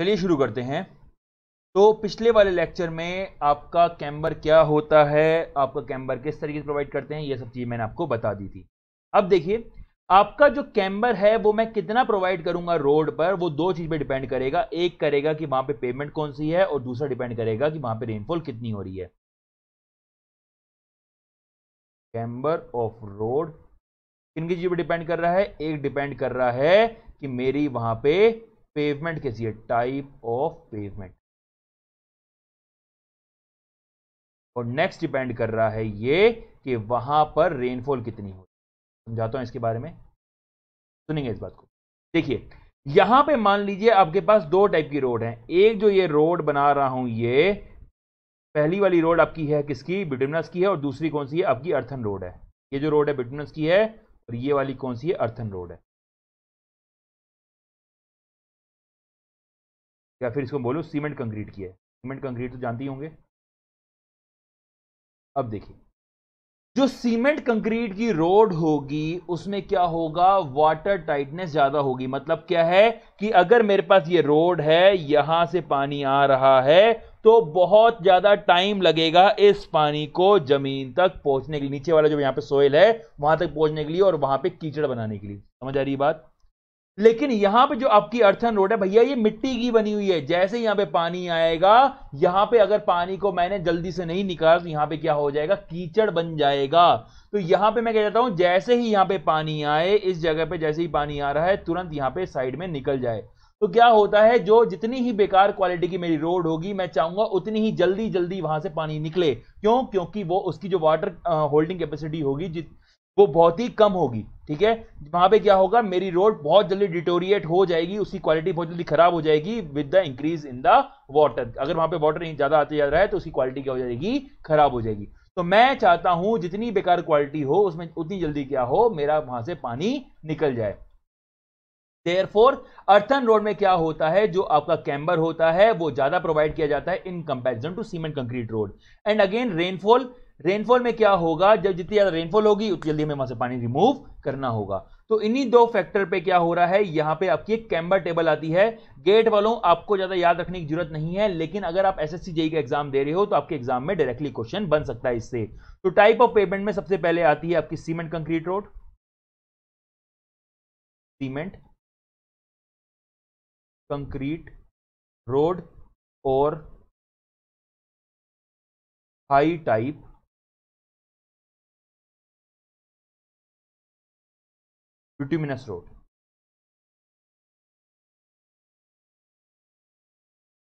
चलिए शुरू करते हैं तो पिछले वाले लेक्चर में आपका कैम्बर क्या होता है आपका कैम्बर किस तरीके से प्रोवाइड करते हैं ये सब चीज़ मैंने आपको बता दी थी अब देखिए आपका जो कैम्बर है वो मैं कितना प्रोवाइड करूंगा रोड पर वो दो चीज़ पे डिपेंड करेगा एक करेगा कि वहाँ पे पेमेंट कौन सी है और दूसरा डिपेंड करेगा कि वहाँ पे रेनफॉल कितनी हो रही है कैम्बर ऑफ रोड किन की चीज़ पर डिपेंड कर रहा है एक डिपेंड कर रहा है कि मेरी वहाँ पे पेवमेंट कैसी है टाइप ऑफ पेवमेंट और नेक्स्ट डिपेंड कर रहा है ये कि वहां पर रेनफॉल कितनी हो समझाता हूं इसके बारे में सुनेंगे इस बात को देखिए यहां पे मान लीजिए आपके पास दो टाइप की रोड है एक जो ये रोड बना रहा हूं ये पहली वाली रोड आपकी है किसकी बिटमिनस की है और दूसरी कौन सी है आपकी अर्थन रोड है ये जो रोड है बिटमिनस की है और ये वाली कौन सी है अर्थन रोड है या फिर इसको बोलो सीमेंट कंक्रीट की है सीमेंट कंक्रीट तो जानती होंगे अब देखिए जो सीमेंट कंक्रीट की रोड होगी उसमें क्या होगा वाटर टाइटनेस ज्यादा होगी मतलब क्या है कि अगर मेरे पास ये रोड है यहां से पानी आ रहा है तो बहुत ज्यादा टाइम लगेगा इस पानी को जमीन तक पहुंचने के लिए नीचे वाला जो यहां पे सोयल है वहां तक पहुंचने के लिए और वहां पे कीचड़ बनाने के लिए समझ आ रही बात लेकिन यहां पे जो आपकी अर्थन रोड है भैया ये मिट्टी की बनी हुई है जैसे यहां पे पानी आएगा यहां पे अगर पानी को मैंने जल्दी से नहीं निकाला तो यहां पे क्या हो जाएगा कीचड़ बन जाएगा तो यहां पे मैं कह जाता हूं जैसे ही यहां पे पानी आए इस जगह पे जैसे ही पानी आ रहा है तुरंत यहां पे साइड में निकल जाए तो क्या होता है जो जितनी ही बेकार क्वालिटी की मेरी रोड होगी मैं चाहूंगा उतनी ही जल्दी जल्दी वहां से पानी निकले क्यों क्योंकि वो उसकी जो वाटर होल्डिंग कैपेसिटी होगी जित वो बहुत ही कम होगी ठीक है वहां पे क्या होगा मेरी रोड बहुत जल्दी डिटोरिएट हो जाएगी उसकी क्वालिटी बहुत जल्दी खराब हो जाएगी with the increase in the water अगर वहां पे वाटर ज्यादा आते जा रहा है तो उसकी क्वालिटी क्या हो जाएगी खराब हो जाएगी तो मैं चाहता हूं जितनी बेकार क्वालिटी हो उसमें उतनी जल्दी क्या हो मेरा वहां से पानी निकल जाए देयरफोर अर्थन रोड में क्या होता है जो आपका कैम्बर होता है वो ज्यादा प्रोवाइड किया जाता है in comparison to cement concrete road and again rainfall rainfall में क्या होगा जब जितनी ज़्यादा रेनफॉल होगी उतनी जल्दी हमें वहां से पानी रिमूव करना होगा तो इन्हीं दो फैक्टर पे क्या हो रहा है यहां पे आपकी एक कैम्बर टेबल आती है गेट वालों आपको ज़्यादा याद रखने की जरूरत नहीं है लेकिन अगर आप एस एस e का एग्जाम दे रहे हो तो आपके एग्जाम में डायरेक्टली क्वेश्चन बन सकता है इससे तो टाइप ऑफ पेमेंट में सबसे पहले आती है आपकी cement concrete road cement concrete road और high type bituminous road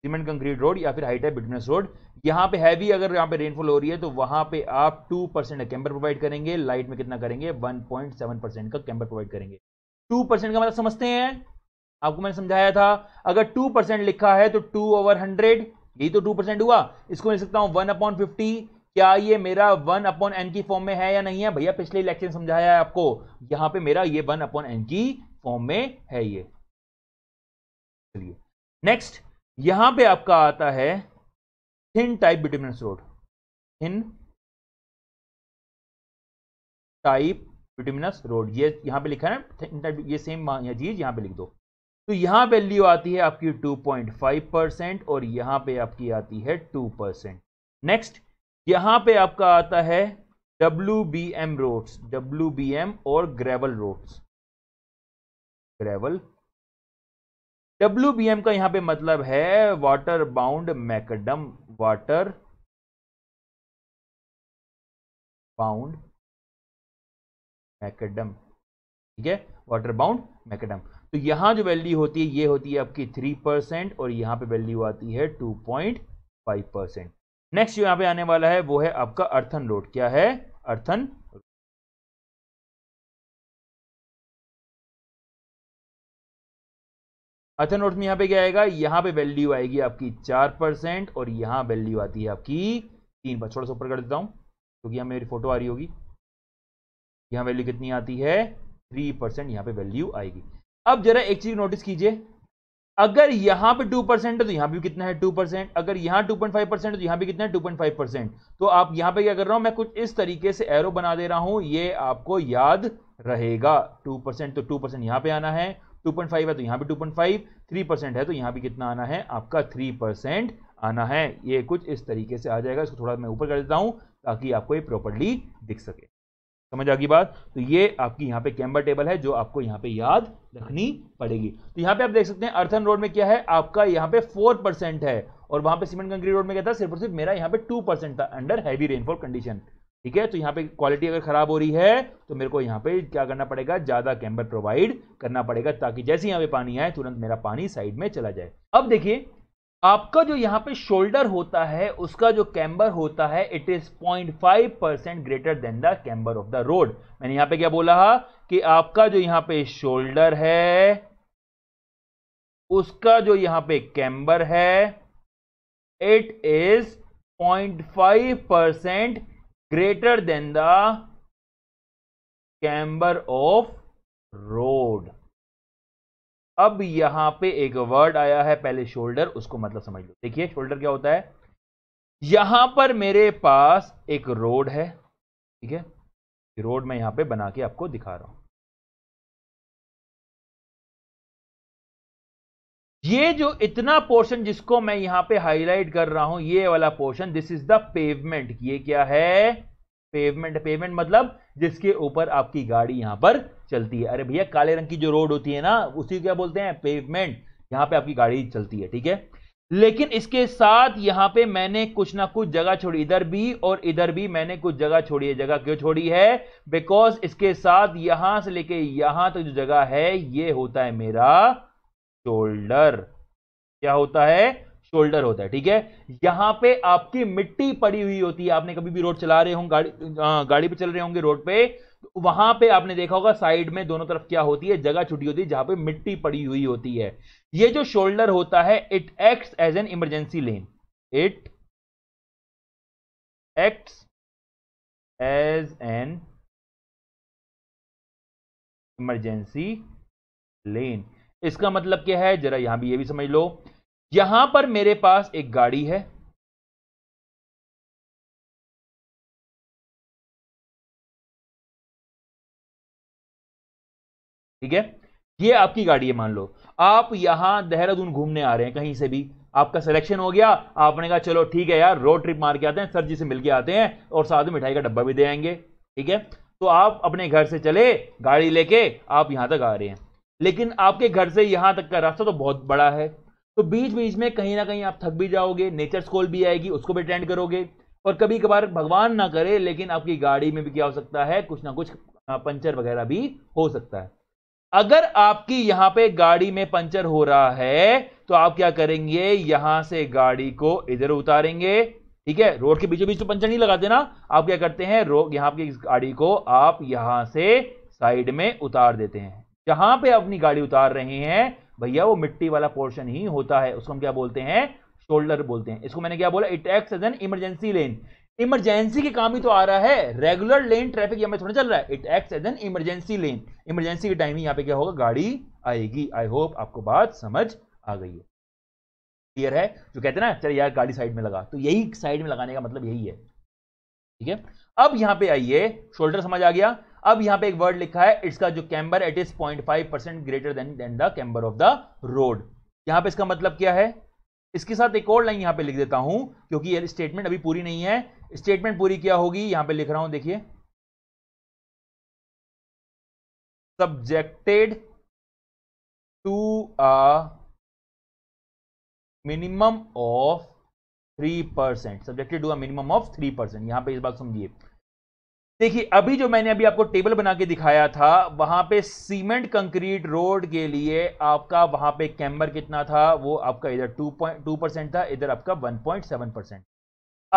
cement concrete road या फिर हाइट है बिटनेस रोड यहां पे हैवी अगर यहां पे रेनफॉल हो रही है तो वहां पे आप टू परसेंट कैम्बर प्रोवाइड करेंगे लाइट में कितना करेंगे वन पॉइंट सेवन परसेंट का कैम्बर प्रोवाइड करेंगे टू परसेंट का मतलब समझते हैं आपको मैंने समझाया था अगर टू परसेंट लिखा है तो टू ओवर हंड्रेड यही तो टू परसेंट हुआ इसको मिल सकता हूं वन अपॉन फिफ्टी क्या ये मेरा वन अपॉन एन की फॉर्म में है या नहीं है भैया पिछले इलेक्शन समझाया है आपको यहां पे मेरा ये वन अपॉन एन की फॉर्म में है ये चलिए नेक्स्ट यहां पे आपका आता है thin type bituminous road thin type bituminous road ये यहां पे लिखा है ये सेम चीज यहां पे लिख दो तो यहां वैल्यू आती है आपकी 2.5 परसेंट और यहां पे आपकी आती है 2 परसेंट नेक्स्ट यहां पे आपका आता है W B M roads W B M और gravel roads gravel W B M का यहां पे मतलब है water bound macadam water bound macadam ठीक है वाटर बाउंड मैकडम तो यहां जो वैल्यू होती है ये होती है आपकी थ्री परसेंट और यहां पे वैल्यू आती है two point five percent next जो यहां पे आने वाला है वो है आपका अर्थन लोड क्या है अर्थन अर्थन लोड में यहां पे क्या आएगा यहां पे वैल्यू आएगी आपकी चार परसेंट और यहां वैल्यू आती है आपकी तीन पर छोटा सा ऊपर कर देता हूं क्योंकि तो यहां मेरी फोटो आ रही होगी यहां वैल्यू कितनी आती है थ्री परसेंट यहां पर वैल्यू आएगी अब जरा एक चीज नोटिस कीजिए अगर यहां पे टू परसेंट है तो यहां भी कितना है टू परसेंट अगर यहां टू पॉइंट फाइव परसेंट तो यहां भी कितना है टू पॉइंट फाइव परसेंट तो आप यहां पे क्या कर रहा हूं मैं कुछ इस तरीके से एरो बना दे रहा हूं ये आपको याद रहेगा टू परसेंट तो टू परसेंट यहां पर आना है टू पॉइंट फाइव है तो यहां पे two point five three percent है तो यहां भी कितना आना है आपका थ्री परसेंट आना है ये कुछ इस तरीके से आ जाएगा इसको थोड़ा मैं ऊपर कर देता हूं ताकि आपको ये प्रॉपरली दिख सके समझ आ गई बात तो ये आपकी यहाँ पे कैम्बर टेबल है जो आपको यहाँ पे याद रखनी पड़ेगी तो यहाँ पे आप देख सकते हैं अर्थन रोड में क्या है आपका यहाँ पे फोर परसेंट है और वहां पे सीमेंट कंक्रीट रोड में क्या था सिर्फ और सिर्फ मेरा यहाँ पे टू परसेंट था अंडर हैवी रेनफॉल कंडीशन ठीक है तो यहाँ पे क्वालिटी अगर खराब हो रही है तो मेरे को यहाँ पे क्या करना पड़ेगा ज्यादा कैम्बर प्रोवाइड करना पड़ेगा ताकि जैसे यहाँ पे पानी आए तुरंत मेरा पानी साइड में चला जाए अब देखिए आपका जो यहां पे शोल्डर होता है उसका जो कैम्बर होता है it is 0.5 percent greater than the camber of the road मैंने यहां पे क्या बोला कि आपका जो यहां पे शोल्डर है उसका जो यहां पे कैम्बर है it is 0.5 percent greater than the camber of road अब यहां पे एक वर्ड आया है पहले शोल्डर उसको मतलब समझ लो देखिए शोल्डर क्या होता है यहां पर मेरे पास एक रोड है ठीक है रोड मैं यहां पे बना के आपको दिखा रहा हूं ये जो इतना पोर्शन जिसको मैं यहां पे हाईलाइट कर रहा हूं ये वाला portion this is the pavement ये क्या है पेवमेंट पेवमेंट मतलब जिसके ऊपर आपकी गाड़ी यहां पर चलती है अरे भैया काले रंग की जो रोड होती है ना उसी क्या बोलते हैं पेवमेंट यहां पे आपकी गाड़ी चलती है ठीक है लेकिन इसके साथ यहां पे मैंने कुछ ना कुछ जगह छोड़ी इधर भी और इधर भी मैंने कुछ जगह छोड़ी है जगह क्यों छोड़ी है बिकॉज इसके साथ यहां से लेके यहां तक तो जो जगह है ये होता है मेरा शोल्डर क्या होता है शोल्डर होता है ठीक है यहां पे आपकी मिट्टी पड़ी हुई होती है आपने कभी भी रोड चला रहे होंगे गाड़ी गाड़ी पे चल रहे होंगे रोड पे तो वहां पे आपने देखा होगा साइड में दोनों तरफ क्या होती है जगह छुटी होती है जहां पे मिट्टी पड़ी हुई होती है ये जो शोल्डर होता है it act as an emergency lane it act as an emergency lane इसका मतलब क्या है जरा यहां भी ये भी समझ लो यहां पर मेरे पास एक गाड़ी है ठीक है ये आपकी गाड़ी है मान लो आप यहां देहरादून घूमने आ रहे हैं कहीं से भी आपका सिलेक्शन हो गया आपने कहा चलो ठीक है यार रोड ट्रिप मार के आते हैं सर जी से मिल के आते हैं और साथ में मिठाई का डब्बा भी दे आएंगे ठीक है तो आप अपने घर से चले गाड़ी लेके आप यहां तक आ रहे हैं लेकिन आपके घर से यहां तक का रास्ता तो बहुत बड़ा है तो बीच बीच में कहीं ना कहीं आप थक भी जाओगे नेचर स्कोल भी आएगी उसको भी अटेंड करोगे और कभी कभार भगवान ना करे लेकिन आपकी गाड़ी में भी क्या हो सकता है कुछ ना कुछ पंचर वगैरह भी हो सकता है अगर आपकी यहां पे गाड़ी में पंचर हो रहा है तो आप क्या करेंगे यहां से गाड़ी को इधर उतारेंगे ठीक है रोड के बीचों बीच तो पंचर नहीं लगाते ना आप क्या करते हैं यहां की गाड़ी को आप यहां से साइड में उतार देते हैं जहां पे अपनी गाड़ी उतार रहे हैं भैया वो मिट्टी वाला पोर्शन ही होता है उसको हम क्या बोलते हैं शोल्डर बोलते हैं इसको मैंने क्या बोला it acts as an emergency lane emergency के काम ही तो आ रहा है रेगुलर लेन ट्रैफिक यहां पर थोड़ा चल रहा है it acts as an emergency lane emergency के टाइम ही यहाँ पे क्या होगा गाड़ी आएगी आई होप आपको बात समझ आ गई है क्लियर है जो कहते हैं ना चल यार गाड़ी साइड में लगा तो यही साइड में लगाने का मतलब यही है ठीक है अब यहां पे आइए शोल्डर समझ आ गया अब यहां पे एक वर्ड लिखा है इसका जो camber it is point five percent greater than than the camber of the road यहां पे इसका मतलब क्या है इसके साथ एक और लाइन यहां पे लिख देता हूं क्योंकि ये स्टेटमेंट अभी पूरी नहीं है स्टेटमेंट पूरी क्या होगी यहां पे लिख रहा हूं देखिए subjected to a minimum of three percent subjected to a minimum of three percent यहां पे इस बात समझिए देखिए अभी जो मैंने अभी आपको टेबल बना के दिखाया था वहां पे सीमेंट कंक्रीट रोड के लिए आपका वहां पे कैम्बर कितना था वो आपका इधर टू पॉइंट टू परसेंट था इधर आपका one point seven percent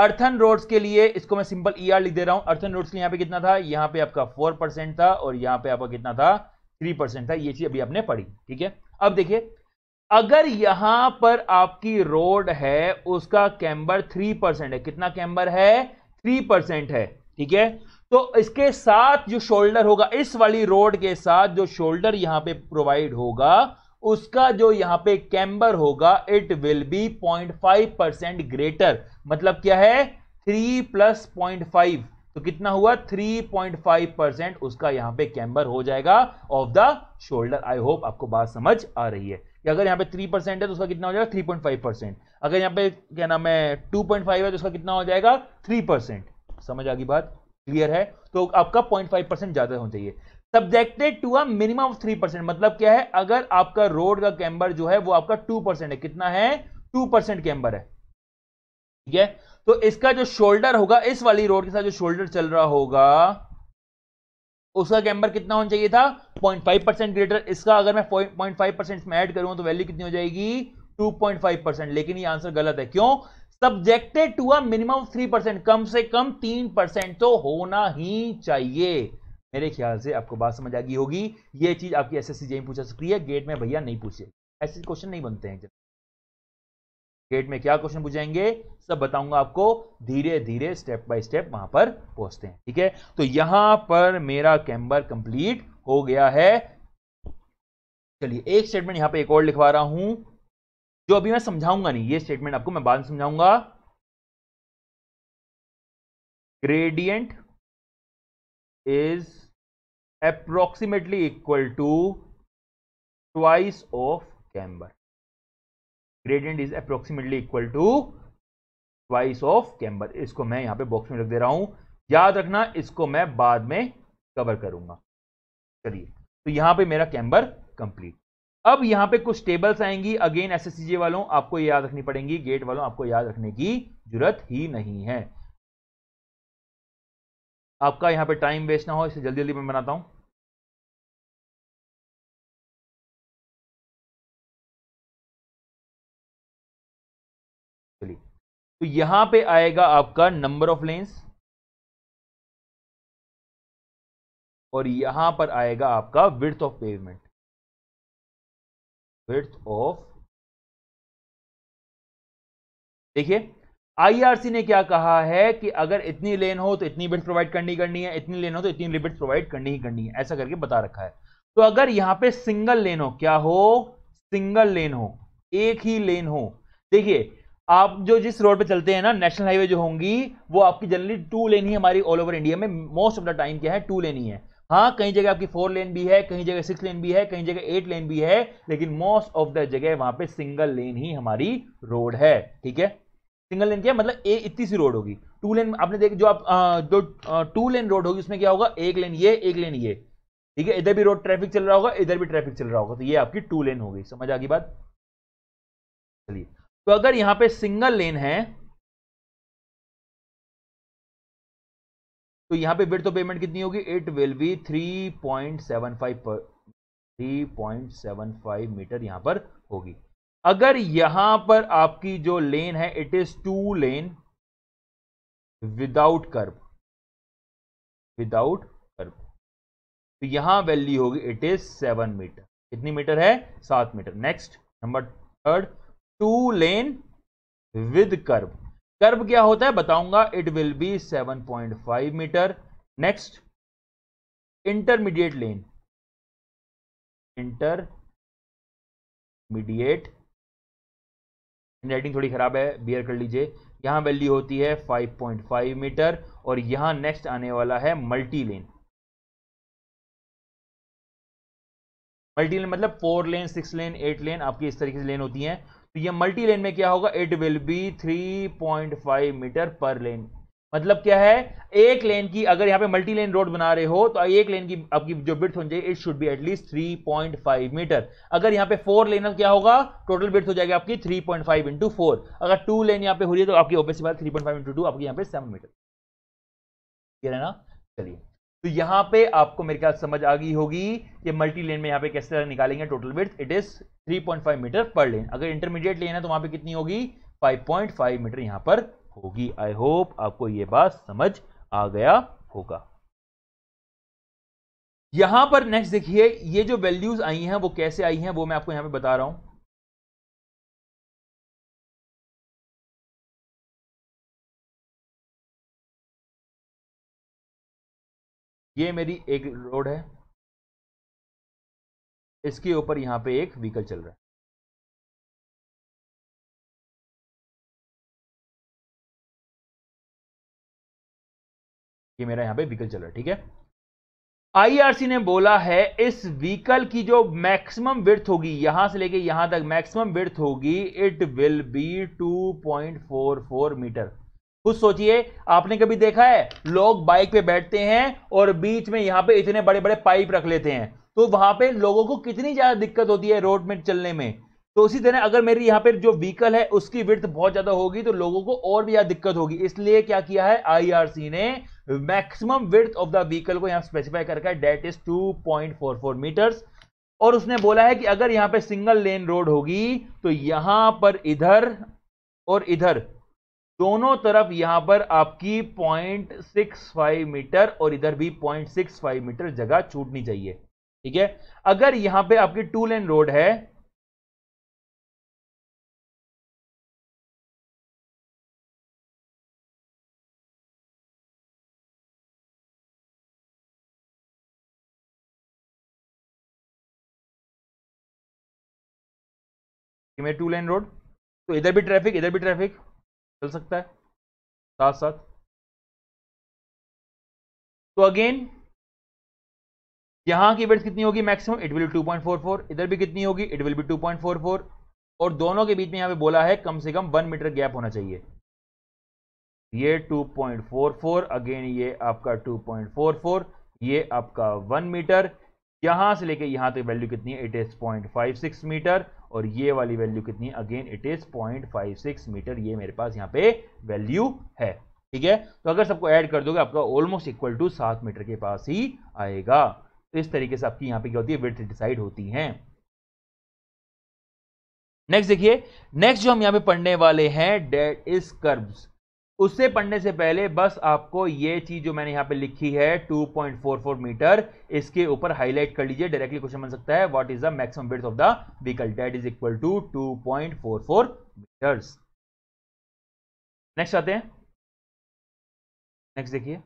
earthen roads के लिए इसको मैं सिंपल ई e लिख दे रहा हूं अर्थन रोड्स के लिए यहाँ पे कितना था यहाँ पे आपका फोर परसेंट था और यहाँ पे आपका कितना था थ्री परसेंट था ये चीज अभी आपने पढ़ी ठीक है अब देखिए अगर यहां पर आपकी रोड है उसका कैम्बर थ्री परसेंट है कितना कैम्बर है थ्री परसेंट है ठीक है तो इसके साथ जो शोल्डर होगा इस वाली रोड के साथ जो शोल्डर यहां पे प्रोवाइड होगा उसका जो यहां पे कैम्बर होगा it will be 0.5 percent greater मतलब क्या है थ्री प्लस पॉइंट फाइव तो कितना हुआ 3.5 परसेंट उसका यहां पे कैम्बर हो जाएगा of the shoulder I hope आपको बात समझ आ रही है कि अगर यहां पे 3 परसेंट है तो उसका कितना हो जाएगा 3.5 परसेंट अगर यहां पे क्या नाम है 2.5 है तो उसका कितना हो जाएगा 3 परसेंट समझ आ गई बात क्लियर है तो आपका पॉइंट फाइव परसेंट ज्यादा होना चाहिए subjected to a minimum of three percent मतलब क्या है अगर आपका रोड का कैम्बर जो है वो आपका टू परसेंट है कितना है टू परसेंट कैम्बर है ठीक है तो इसका जो शोल्डर होगा इस वाली रोड के साथ जो शोल्डर चल रहा होगा उसका कैम्बर कितना होना चाहिए था 0.5 परसेंट ग्रेटर इसका अगर मैं 0.5 परसेंट में ऐड करूं तो वैल्यू कितनी हो जाएगी 2.5 परसेंट लेकिन ये आंसर गलत है क्यों subjected to a minimum three percent कम से कम तीन परसेंट तो होना ही चाहिए मेरे ख्याल से आपको बात समझ आ गई होगी ये चीज आपकी एस एस सी पूछा सकती है गेट में भैया नहीं पूछे ऐसे क्वेश्चन नहीं बनते हैं गेट में क्या क्वेश्चन पूछेंगे सब बताऊंगा आपको धीरे धीरे स्टेप बाय स्टेप वहां पर पहुंचते हैं ठीक है तो यहां पर मेरा कैम्बर कंप्लीट हो गया है चलिए एक स्टेटमेंट यहां पे एक और लिखवा रहा हूं जो अभी मैं समझाऊंगा नहीं ये स्टेटमेंट आपको मैं बाद में समझाऊंगा gradient is approximately equal to twice of camber gradient is approximately equal to twice of camber इसको मैं यहां पे बॉक्स में रख दे रहा हूं याद रखना इसको मैं बाद में कवर करूंगा चलिए तो यहां पे मेरा कैम्बर कंप्लीट अब यहां पे कुछ टेबल्स आएंगी अगेन एस वालों आपको याद रखनी पड़ेंगी गेट वालों आपको याद रखने की जरूरत ही नहीं है आपका यहां पे टाइम वेस्ट ना हो इसे जल्दी जल्दी मैं बनाता हूं चलिए तो यहां पे आएगा आपका नंबर ऑफ लेंस और यहां पर आएगा आपका width of pavement width of देखिए आईआरसी ने क्या कहा है कि अगर इतनी लेन हो तो इतनी बिट प्रोवाइड करनी करनी है इतनी लेन हो तो इतनी बिट प्रोवाइड करनी ही करनी है ऐसा करके बता रखा है तो अगर यहां पे सिंगल लेन हो क्या हो सिंगल लेन हो एक ही लेन हो देखिए आप जो जिस रोड पे चलते हैं ना नेशनल हाईवे जो होंगी वो आपकी जनरली टू लेन ही हमारी ऑल ओवर इंडिया में मोस्ट ऑफ द टाइम क्या है टू लेन ही है हाँ कहीं जगह आपकी फोर लेन भी है कहीं जगह सिक्स लेन भी है कहीं जगह एट लेन भी है लेकिन मोस्ट ऑफ द जगह वहां पे सिंगल लेन ही हमारी रोड है ठीक है सिंगल लेन क्या मतलब ए इतनी सी रोड होगी टू लेन आपने देख जो आप जो टू लेन रोड होगी उसमें क्या होगा एक लेन ये एक लेन ये ठीक है इधर भी रोड ट्रैफिक चल रहा होगा इधर भी ट्रैफिक चल रहा होगा तो ये आपकी टू लेन होगी समझ आ गई बात चलिए तो अगर यहाँ पे सिंगल लेन है तो यहां पे विड्थ ऑफ पेमेंट कितनी होगी इट विल बी 3.75 पर three point seven five metre यहां पर होगी अगर यहां पर आपकी जो लेन है it is two lane without curve without curve तो यहां वैल्यू होगी इट इज सेवन मीटर कितनी मीटर है सात metre next number third two lane with curve curve क्या होता है बताऊंगा it will be 7.5 metre next intermediate lane intermediate writing थोड़ी खराब है बियर कर लीजिए यहां वैल्यू होती है 5.5 मीटर और यहां नेक्स्ट आने वाला है मल्टी लेन मल्टी लेन मतलब four lane six lane eight lane आपकी इस तरीके से लेन होती हैं तो ये मल्टी लेन में क्या होगा इट विल बी 3.5 मीटर पर लेन मतलब क्या है एक लेन की अगर यहाँ पे मल्टी लेन रोड बना रहे हो तो एक लेन की आपकी जो ब्रिथ होनी चाहिए it should be at least 3.5 metre अगर यहाँ पे फोर लेन क्या होगा टोटल ब्रिथ हो जाएगी आपकी 3.5 पॉइंट फाइव इंटू फोर अगर टू लेन यहाँ पे हो रही है तो आपकी opacity three point five into two आपकी यहाँ पे सेवन मीटर क्लियर है ना चलिए तो यहां पे आपको मेरे ख्याल समझ आ गई होगी कि मल्टी लेन में यहां पे कैसे तरह निकालेंगे total width it is 3.5 metre पर लेन अगर इंटरमीडिएट लेन है तो वहां पे कितनी होगी 5.5 मीटर यहां पर होगी आई होप आपको ये बात समझ आ गया होगा यहां पर नेक्स्ट देखिए ये जो वैल्यूज आई हैं वो कैसे आई हैं वो मैं आपको यहां पे बता रहा हूं ये मेरी एक रोड है इसके ऊपर यहां पे एक व्हीकल चल रहा है ये मेरा यहां पे व्हीकल चल रहा है ठीक है आईआरसी ने बोला है इस व्हीकल की जो मैक्सिमम विर्थ होगी यहां से लेके यहां तक मैक्सिमम विर्थ होगी इट विल बी 2.44 मीटर खुद सोचिए आपने कभी देखा है लोग बाइक पे बैठते हैं और बीच में यहाँ पे इतने बड़े बड़े पाइप रख लेते हैं तो वहां पे लोगों को कितनी ज्यादा दिक्कत होती है रोड में चलने में तो उसी तरह अगर मेरी यहाँ पे जो व्हीकल है उसकी विर्थ बहुत ज्यादा होगी तो लोगों को और भी ज्यादा दिक्कत होगी इसलिए क्या किया है आई ने maximum width of the vehicle को यहाँ स्पेसिफाई करके है डेट इज फोर मीटर्स और उसने बोला है कि अगर यहाँ पे सिंगल लेन रोड होगी तो यहां पर इधर और इधर दोनों तरफ यहां पर आपकी पॉइंट सिक्स फाइव मीटर और इधर भी पॉइंट सिक्स फाइव मीटर जगह छूटनी चाहिए ठीक है अगर यहां पे आपकी टू लेन रोड है टू लेन रोड तो इधर भी ट्रैफिक इधर भी ट्रैफिक चल सकता है साथ साथ तो अगेन यहां की वेट कितनी होगी मैक्सिमम इट विल 2.44 इधर भी कितनी होगी इट विल बी 2.44 और दोनों के बीच में यहां पे बोला है कम से कम वन मीटर गैप होना चाहिए ये 2.44 अगेन ये आपका 2.44 ये आपका वन मीटर यहां से लेके यहां तक वैल्यू कितनी है इट इज पॉइंट मीटर और ये वाली वैल्यू कितनी again it is point five six metre ये मेरे पास यहाँ पे वैल्यू है ठीक है तो अगर सबको ऐड कर दोगे आपका ऑलमोस्ट इक्वल टू सात मीटर के पास ही आएगा तो इस तरीके से आपकी यहाँ पे क्या होती है विड्थ डिसाइड होती है नेक्स्ट देखिए नेक्स्ट जो हम यहाँ पे पढ़ने वाले हैं डेट इज कर्ब्स उससे पढ़ने से पहले बस आपको ये चीज जो मैंने यहां पे लिखी है 2.44 मीटर इसके ऊपर हाईलाइट कर लीजिए डायरेक्टली क्वेश्चन बन सकता है what is the maximum width of the vehicle that is equal to 2.44 metres next आते हैं नेक्स्ट देखिए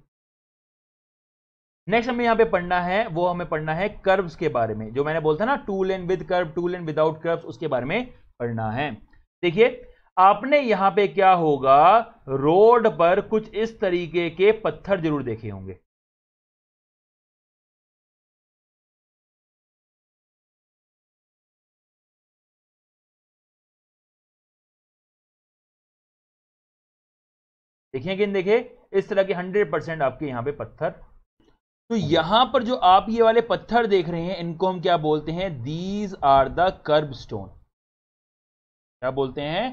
नेक्स्ट हमें यहां पे पढ़ना है वो हमें पढ़ना है कर्व्स के बारे में जो मैंने बोलता ना two lane with curve two lane without curve उसके बारे में पढ़ना है देखिए आपने यहां पे क्या होगा रोड पर कुछ इस तरीके के पत्थर जरूर देखे होंगे देखिए कि देखे इस तरह के 100 परसेंट आपके यहां पे पत्थर तो यहां पर जो आप ये वाले पत्थर देख रहे हैं इनको हम क्या बोलते हैं these are the kerb stone क्या बोलते हैं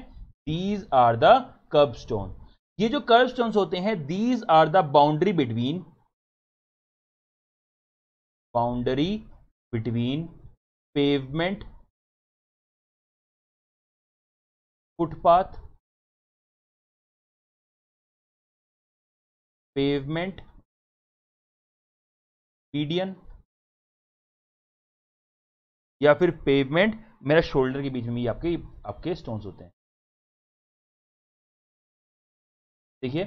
these are the kerb stone ये जो कर्ब स्टोन होते हैं these are the boundary between boundary between pavement footpath pavement पीडियन या फिर पेवमेंट मेरा शोल्डर के बीच में भी आपके आपके स्टोन्स होते हैं देखिए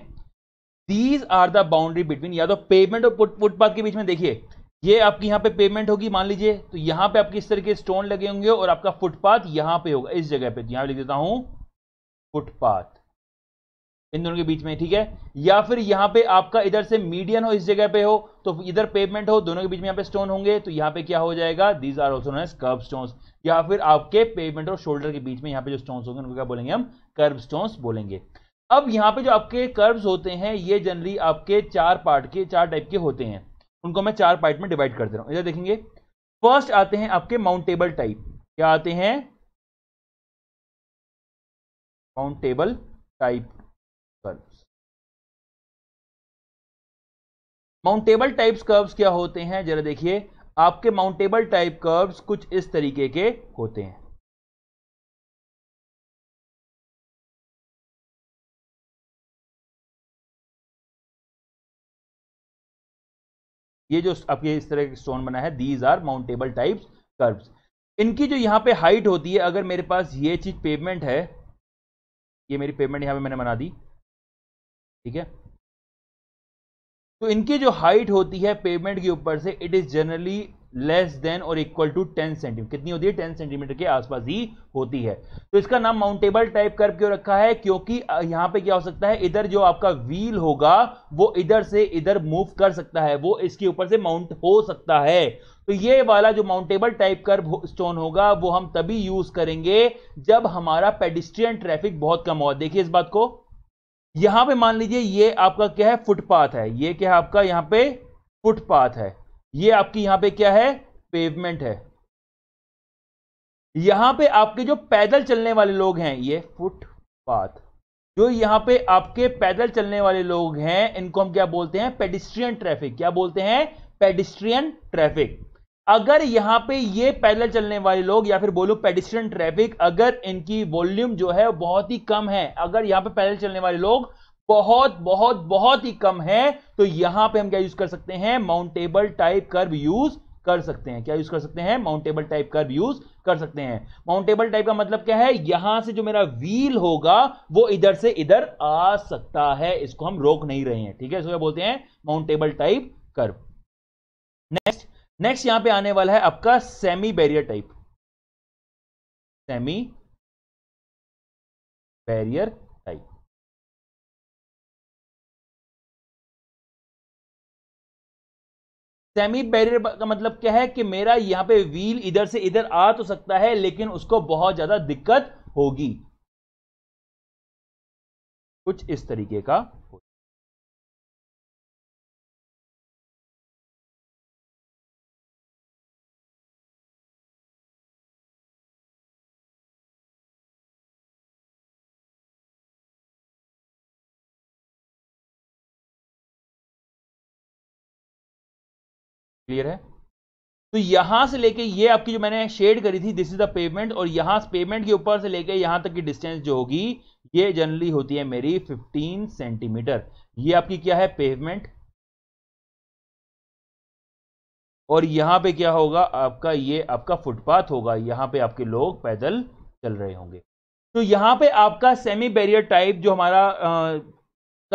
these are the boundary between या तो पेमेंट और फुटपाथ के बीच में देखिए ये आपकी यहाँ पे पेमेंट होगी मान लीजिए तो यहाँ पे आपके इस तरह के स्टोन लगे होंगे और आपका फुटपाथ यहाँ पे होगा इस जगह पे तो यहाँ लिख देता हूँ फुटपाथ इन दोनों के बीच में ठीक है या फिर यहाँ पे आपका इधर से मीडियन हो इस जगह पे हो तो इधर पेमेंट हो दोनों के बीच में यहाँ पे स्टोन होंगे तो यहाँ पे क्या हो जाएगा these are also known as kerb stones या फिर आपके पेमेंट और शोल्डर के बीच में यहाँ पे जो स्टोन्स होंगे उनको क्या बोलेंगे हम कर्व स्टोन्स बोलेंगे अब यहाँ पे जो आपके कर्व्स होते हैं ये जनरली आपके चार पार्ट के चार टाइप के होते हैं उनको मैं चार पार्ट में डिवाइड कर दे रहा हूँ इधर देखेंगे फर्स्ट आते हैं आपके माउंटेबल टाइप क्या आते हैं mountable type kerbs mountable types kerbs क्या होते हैं जरा देखिए आपके माउंटेबल टाइप कर्व्स कुछ इस तरीके के होते हैं ये जो आपके इस तरह के स्टोन बना है these are mountable types kerbs इनकी जो यहाँ पे हाइट होती है अगर मेरे पास ये चीज़ पेमेंट है ये मेरी पेमेंट यहाँ पे मैंने बना दी ठीक है तो इनकी जो हाइट होती है पेमेंट के ऊपर से it is generally less than और इक्वल टू टेन सेंटीमीटर कितनी होती है टेन सेंटीमीटर के आसपास ही होती है तो इसका नाम माउंटेबल टाइप कर क्यों रखा है क्योंकि यहां पे क्या हो सकता है इधर जो आपका व्हील होगा वो इधर से इधर मूव कर सकता है वो इसके ऊपर से माउंट हो सकता है तो ये वाला जो माउंटेबल टाइप कर स्टोन होगा वो हम तभी यूज करेंगे जब हमारा पेडिस्ट्रियन ट्रैफिक बहुत कम हो देखिए इस बात को यहां पे मान लीजिए ये आपका क्या है फुटपाथ है ये क्या है आपका यहां पे फुटपाथ है ये आपकी यहां पे क्या है पेवमेंट है यहां पे आपके जो पैदल चलने वाले लोग हैं ये फुटपाथ जो यहां पे आपके पैदल चलने वाले लोग हैं इनको हम क्या बोलते हैं पेडिस्ट्रियन ट्रैफिक क्या बोलते हैं पेडिस्ट्रियन ट्रैफिक अगर यहां पे ये पैदल चलने वाले लोग या फिर बोलो पेडिस्ट्रियन ट्रैफिक अगर इनकी वॉल्यूम जो है बहुत ही कम है अगर यहां पे पैदल चलने वाले लोग बहुत बहुत बहुत ही कम है तो यहां पे हम क्या यूज कर सकते हैं माउंटेबल टाइप कर्व यूज कर सकते हैं क्या यूज कर सकते हैं माउंटेबल टाइप कर्व यूज कर सकते हैं माउंटेबल टाइप का मतलब क्या है यहां से जो मेरा व्हील होगा वो इधर से इधर आ सकता है इसको हम रोक नहीं रहे हैं ठीक है इसको क्या बोलते हैं mountable type kerb next next यहां पे आने वाला है आपका semi barrier type semi barrier semi barrier का मतलब क्या है कि मेरा यहां पे व्हील इधर से इधर आ तो सकता है लेकिन उसको बहुत ज्यादा दिक्कत होगी कुछ इस तरीके का क्लियर है तो यहां से लेके ये आपकी जो मैंने शेड करी थी दिस इज द पेमेंट और यहां पेमेंट के ऊपर से लेके यहां तक की डिस्टेंस जो होगी ये जनरली होती है मेरी 15 सेंटीमीटर ये आपकी क्या है पेमेंट और यहां पे क्या होगा आपका ये आपका फुटपाथ होगा यहां पे आपके लोग पैदल चल रहे होंगे तो यहां पे आपका सेमी बैरियर टाइप जो हमारा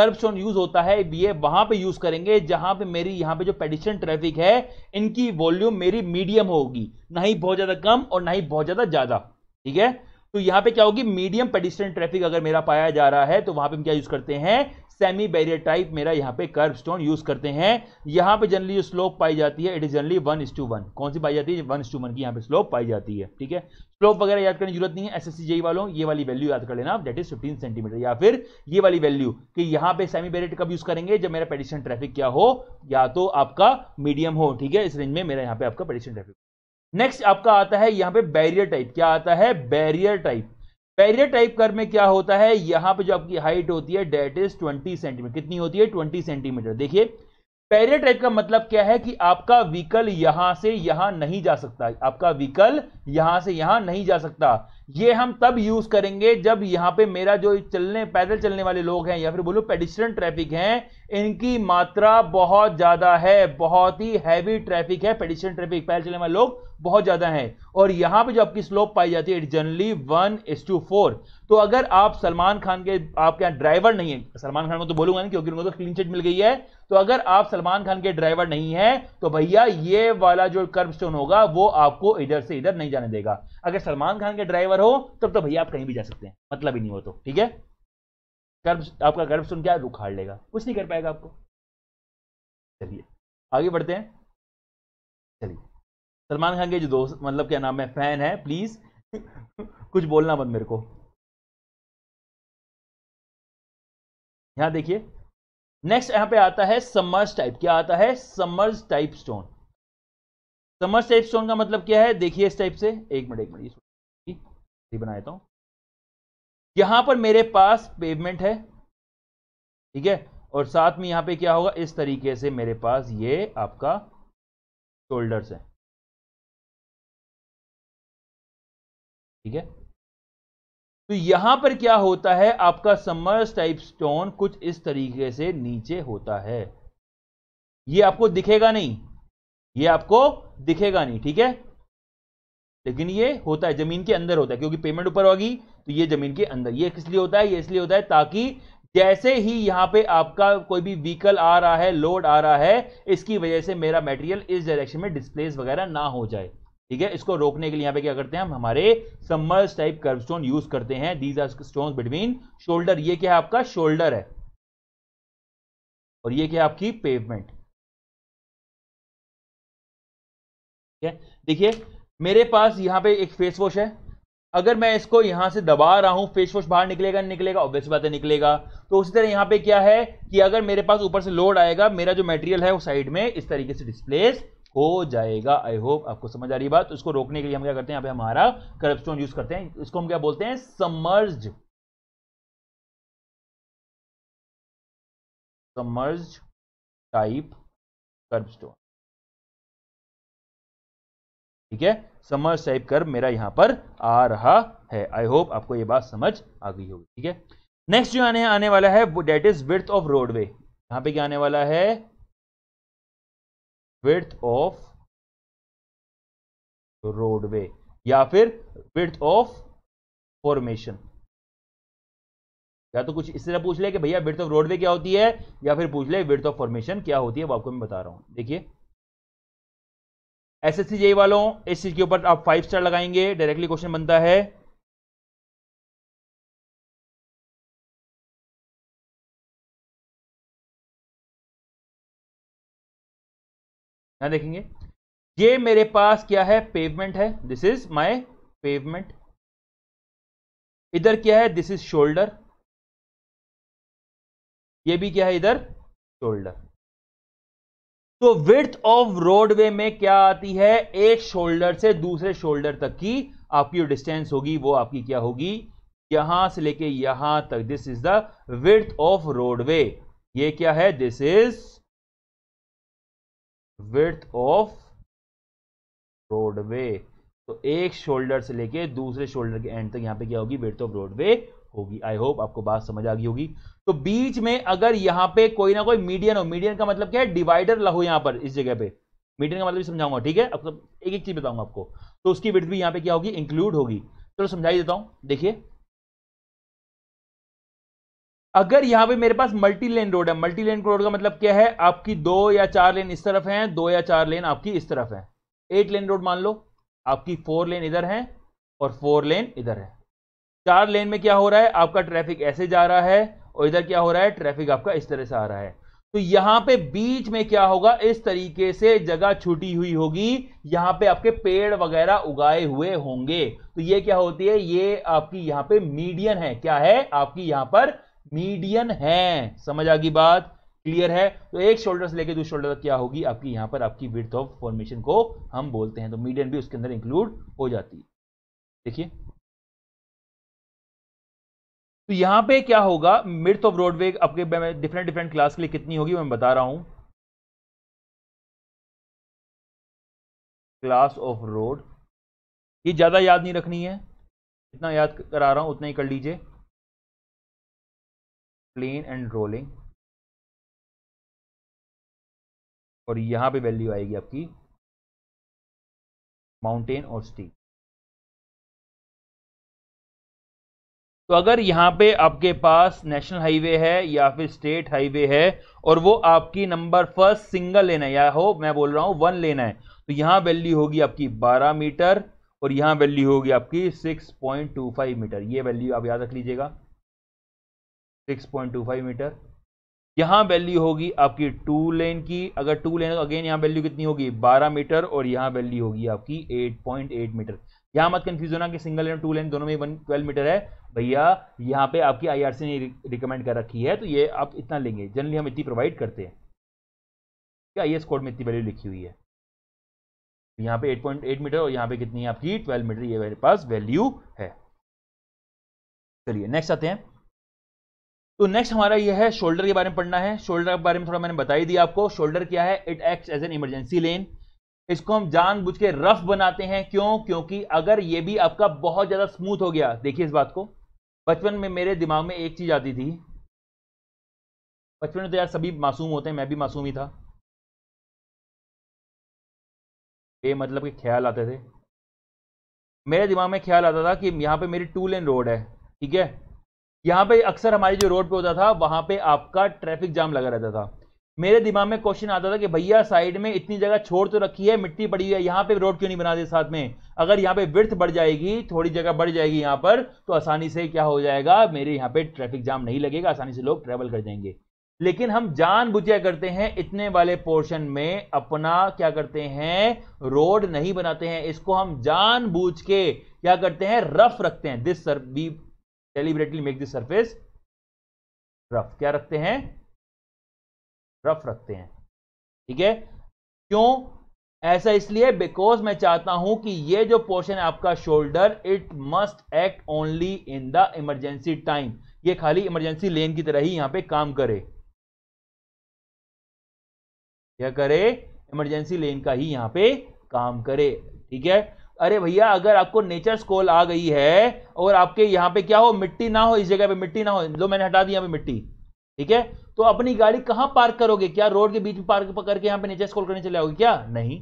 कर्ब स्टोन यूज होता है बी ए वहां पर यूज करेंगे जहां पे मेरी यहां पे जो पेडिशन ट्रैफिक है इनकी वॉल्यूम मेरी मीडियम होगी ना ही बहुत ज्यादा कम और ना ही बहुत ज्यादा ज्यादा ठीक है तो यहां पे क्या होगी मीडियम पेडिस्ट्रियन ट्रैफिक अगर मेरा पाया जा रहा है तो वहां पे हम क्या यूज करते हैं सेमी बैरियर टाइप मेरा यहाँ पे कर्व स्टोन यूज करते हैं यहाँ पे जनरली जो स्लोप पाई जाती है it is generally one is to one कौन सी पाई जाती है वन इज टू वन की यहाँ पे स्लोप पाई जाती है ठीक है स्लोप वगैरह याद करने की जरूरत नहीं है एस जेई वालों ये वाली वैल्यू याद कर लेना आप डेट इज फिफ्टीन सेंटीमीटर या फिर ये वाली वैल्यू कि यहाँ पे सेमी बैरियर कब यूज करेंगे जब मेरा पेडिशन ट्रैफिक क्या हो या तो आपका मीडियम हो ठीक है इस रेंज में मेरा यहाँ पे आपका पेडिशन ट्रैफिक नेक्स्ट आपका आता है यहाँ पे बैरियर टाइप क्या आता है बैरियर टाइप पैरियर टाइप कर में क्या होता है यहां पे जो आपकी हाइट होती है डेट इज 20 सेंटीमीटर कितनी होती है 20 सेंटीमीटर देखिए पैरियर टाइप का मतलब क्या है कि आपका व्हीकल यहां से यहां नहीं जा सकता आपका व्हीकल यहां से यहां नहीं जा सकता ये हम तब यूज करेंगे जब यहां पे मेरा जो चलने पैदल चलने वाले लोग हैं या फिर बोलो पेडिस्ट्रियन ट्रैफिक हैं इनकी मात्रा बहुत ज्यादा है बहुत ही हैवी ट्रैफिक है पेडिस्ट्रियन ट्रैफिक पैदल चलने वाले लोग बहुत ज्यादा हैं और यहां पे जो आपकी स्लोप पाई जाती है it generally one is to four तो अगर आप सलमान खान के आपके यहाँ ड्राइवर नहीं है सलमान खान को तो बोलूंगा नहीं क्योंकि उनको तो क्लीन चिट मिल गई है तो अगर आप सलमान खान के ड्राइवर नहीं है तो भैया ये वाला जो कर्ब स्टोन होगा वो आपको इधर से इधर नहीं जाने देगा अगर सलमान खान के ड्राइवर पर हो तब तो भैया आप कहीं भी जा सकते हैं मतलब ही नहीं हो तो ठीक है गर्भ आपका गर्भ सुन क्या उखाड़ लेगा कुछ नहीं कर पाएगा आपको चलिए आगे बढ़ते हैं चलिए सलमान खान के जो दोस्त मतलब क्या नाम है फैन है प्लीज कुछ बोलना मत मेरे को यहां देखिए नेक्स्ट यहां पे आता है समर्स टाइप क्या आता है summers type stone summers type stone का मतलब क्या है देखिए इस टाइप से एक मिनट एक मिनट बना देता हूं यहां पर मेरे पास पेवमेंट है ठीक है और साथ में यहां पे क्या होगा इस तरीके से मेरे पास ये आपका शोल्डर्स है ठीक है तो यहां पर क्या होता है आपका समर्स टाइप स्टोन कुछ इस तरीके से नीचे होता है ये आपको दिखेगा नहीं ये आपको दिखेगा नहीं ठीक है लेकिन ये होता है जमीन के अंदर होता है क्योंकि पेमेंट ऊपर होगी तो ये जमीन के अंदर ये किस लिए होता है ये इसलिए होता है ताकि जैसे ही यहां पे आपका कोई भी व्हीकल आ रहा है लोड आ रहा है इसकी वजह से मेरा मटेरियल इस डायरेक्शन में डिस्प्लेस वगैरह ना हो जाए ठीक है इसको रोकने के लिए यहां पे क्या करते हैं हम हमारे summers type kerb stone use करते हैं these are stone between shoulder ये क्या है आपका शोल्डर है और ये क्या है आपकी पेवमेंट ठीक है देखिए मेरे पास यहाँ पे एक फेस वॉश है अगर मैं इसको यहाँ से दबा रहा हूँ फेस वॉश बाहर निकलेगा निकलेगा ऑब्वियस बात है निकलेगा तो उसी तरह यहाँ पे क्या है कि अगर मेरे पास ऊपर से लोड आएगा मेरा जो मटेरियल है वो साइड में इस तरीके से डिस्प्लेस हो जाएगा आई होप आपको समझ आ रही बात उसको तो रोकने के लिए हम क्या करते हैं यहाँ पे हमारा करप्स्टोन यूज करते हैं इसको हम क्या बोलते हैं समर्ज समर्ज टाइप कर्बस्टोन ठीक है समर साहिब कर मेरा यहाँ पर आ रहा है आई होप आपको ये बात समझ आ गई होगी ठीक है नेक्स्ट जो आने आने वाला है that is width of roadway यहाँ पे क्या आने वाला है विर्थ ऑफ रोडवे या फिर विर्थ ऑफ फॉर्मेशन या तो कुछ इस तरह पूछ ले कि भैया विर्थ ऑफ रोडवे क्या होती है या फिर पूछ ले विर्थ ऑफ फॉर्मेशन क्या होती है वो आपको मैं बता रहा हूं देखिए एस एस सी जे वालों इस चीज के ऊपर आप फाइव स्टार लगाएंगे डायरेक्टली क्वेश्चन बनता है ना देखेंगे ये मेरे पास क्या है पेवमेंट है दिस इज माय पेवमेंट इधर क्या है दिस इज शोल्डर ये भी क्या है इधर शोल्डर तो विथ ऑफ रोडवे में क्या आती है एक शोल्डर से दूसरे शोल्डर तक की आपकी जो डिस्टेंस होगी वो आपकी क्या होगी यहां से लेके यहां तक this is the width of roadway ये क्या है this is width of roadway तो एक शोल्डर से लेके दूसरे शोल्डर के एंड तक यहां पे क्या होगी विर्थ ऑफ रोडवे होगी आई होप आपको बात समझ आ गई होगी तो बीच में अगर यहां पे कोई ना कोई मीडियन हो मीडियन का मतलब क्या है डिवाइडर लहो यहां पर इस जगह पे मीडियन का मतलब समझाऊंगा ठीक है अब सब एक एक चीज बताऊंगा आपको तो उसकी विड्थ भी यहां पे क्या होगी इंक्लूड होगी चलो तो समझाई देता हूं देखिए अगर यहाँ पे मेरे पास मल्टी लेन रोड है मल्टी लेन रोड का मतलब क्या है आपकी दो या चार लेन इस तरफ है दो या चार लेन आपकी इस तरफ है एट लेन रोड मान लो आपकी फोर लेन इधर है और फोर लेन इधर है चार लेन में क्या हो रहा है आपका ट्रैफिक ऐसे जा रहा है और इधर क्या हो रहा है ट्रैफिक आपका इस तरह से आ रहा है तो यहां पे बीच में क्या होगा इस तरीके से जगह छुटी हुई होगी यहां पे आपके पेड़ वगैरह उगाए हुए होंगे तो ये क्या होती है ये आपकी यहां पे मीडियन है क्या है आपकी यहां पर मीडियन है समझ आ गई बात क्लियर है तो एक शोल्डर से लेकर दूसरे शोल्डर तक क्या होगी आपकी यहां पर आपकी विर्थ ऑफ फॉर्मेशन को हम बोलते हैं तो मीडियन भी उसके अंदर इंक्लूड हो जाती है देखिए तो यहां पे क्या होगा मिर्थ ऑफ रोडवे आपके डिफरेंट डिफरेंट क्लास के लिए कितनी होगी मैं बता रहा हूं क्लास ऑफ रोड ये ज्यादा याद नहीं रखनी है जितना याद करा रहा हूं उतना ही कर लीजिए प्लेन एंड रोलिंग और यहां पे वैल्यू आएगी आपकी माउंटेन और स्टील तो अगर यहाँ पे आपके पास नेशनल हाईवे है या फिर स्टेट हाईवे है और वो आपकी नंबर फर्स्ट सिंगल लेना है या हो मैं बोल रहा हूँ वन लेना है तो यहाँ वैल्यू होगी आपकी 12 मीटर और यहाँ वैल्यू होगी आपकी 6.25 मीटर ये वैल्यू आप याद रख लीजिएगा 6.25 मीटर यहाँ वैल्यू होगी आपकी टू लेन की अगर टू लेन तो अगेन यहाँ वैल्यू कितनी होगी बारह मीटर और यहाँ वैल्यू होगी आपकी एट मीटर यहां मत कंफ्यूज होना कि सिंगल लेन टू लेन दोनों में वन ट्वेल्व मीटर है भैया यहाँ पे आपकी आईआरसी ने रिकमेंड कर रखी है तो ये आप इतना लेंगे जनरली हम इतनी प्रोवाइड करते हैं क्या आई एस कोड में इतनी वैल्यू लिखी हुई है यहाँ पे 8.8 मीटर और यहाँ पे कितनी है आपकी 12 मीटर ये मेरे पास वैल्यू है चलिए नेक्स्ट आते हैं तो नेक्स्ट हमारा ये है शोल्डर के बारे में पढ़ना है शोल्डर के बारे में थोड़ा मैंने बताई दिया आपको शोल्डर क्या है it act as an emergency lane इसको हम बुझ के रफ बनाते हैं क्यों क्योंकि अगर ये भी आपका बहुत ज़्यादा स्मूथ हो गया देखिए इस बात को बचपन में मेरे दिमाग में एक चीज़ आती थी बचपन में तो यार सभी मासूम होते हैं मैं भी मासूम ही था ये मतलब के ख्याल आते थे मेरे दिमाग में ख्याल आता था कि यहाँ पे मेरी टू लेन रोड है ठीक है यहाँ पे अक्सर हमारी जो रोड पे होता था वहां पे आपका ट्रैफिक जाम लगा रहता था मेरे दिमाग में क्वेश्चन आता था कि भैया साइड में इतनी जगह छोड़ तो रखी है मिट्टी पड़ी है यहाँ पे रोड क्यों नहीं बना दे साथ में अगर यहाँ पे विर्थ बढ़ जाएगी थोड़ी जगह बढ़ जाएगी यहाँ पर तो आसानी से क्या हो जाएगा मेरे यहाँ पे ट्रैफिक जाम नहीं लगेगा आसानी से लोग ट्रेवल कर जाएंगे लेकिन हम जान बुझिया करते हैं इतने वाले पोर्शन में अपना क्या करते हैं रोड नहीं बनाते हैं इसको हम जान बूझ के क्या करते हैं रफ रखते हैं this sir be deliberately make this surface rough क्या रखते हैं रफ रखते हैं ठीक है क्यों ऐसा इसलिए बिकॉज मैं चाहता हूं कि ये जो पोर्शन है आपका shoulder it must act only in the emergency time ये खाली इमरजेंसी लेन की तरह ही यहां पे काम करे क्या करे इमरजेंसी लेन का ही यहां पे काम करे ठीक है अरे भैया अगर आपको नेचर स्कोल आ गई है और आपके यहां पे क्या हो मिट्टी ना हो इस जगह पे मिट्टी ना हो जो मैंने हटा दी यहां पे मिट्टी ठीक है तो अपनी गाड़ी कहां पार्क करोगे क्या रोड के बीच में पार्क करके यहां पे नीचे स्कॉल करने चले आओगे क्या नहीं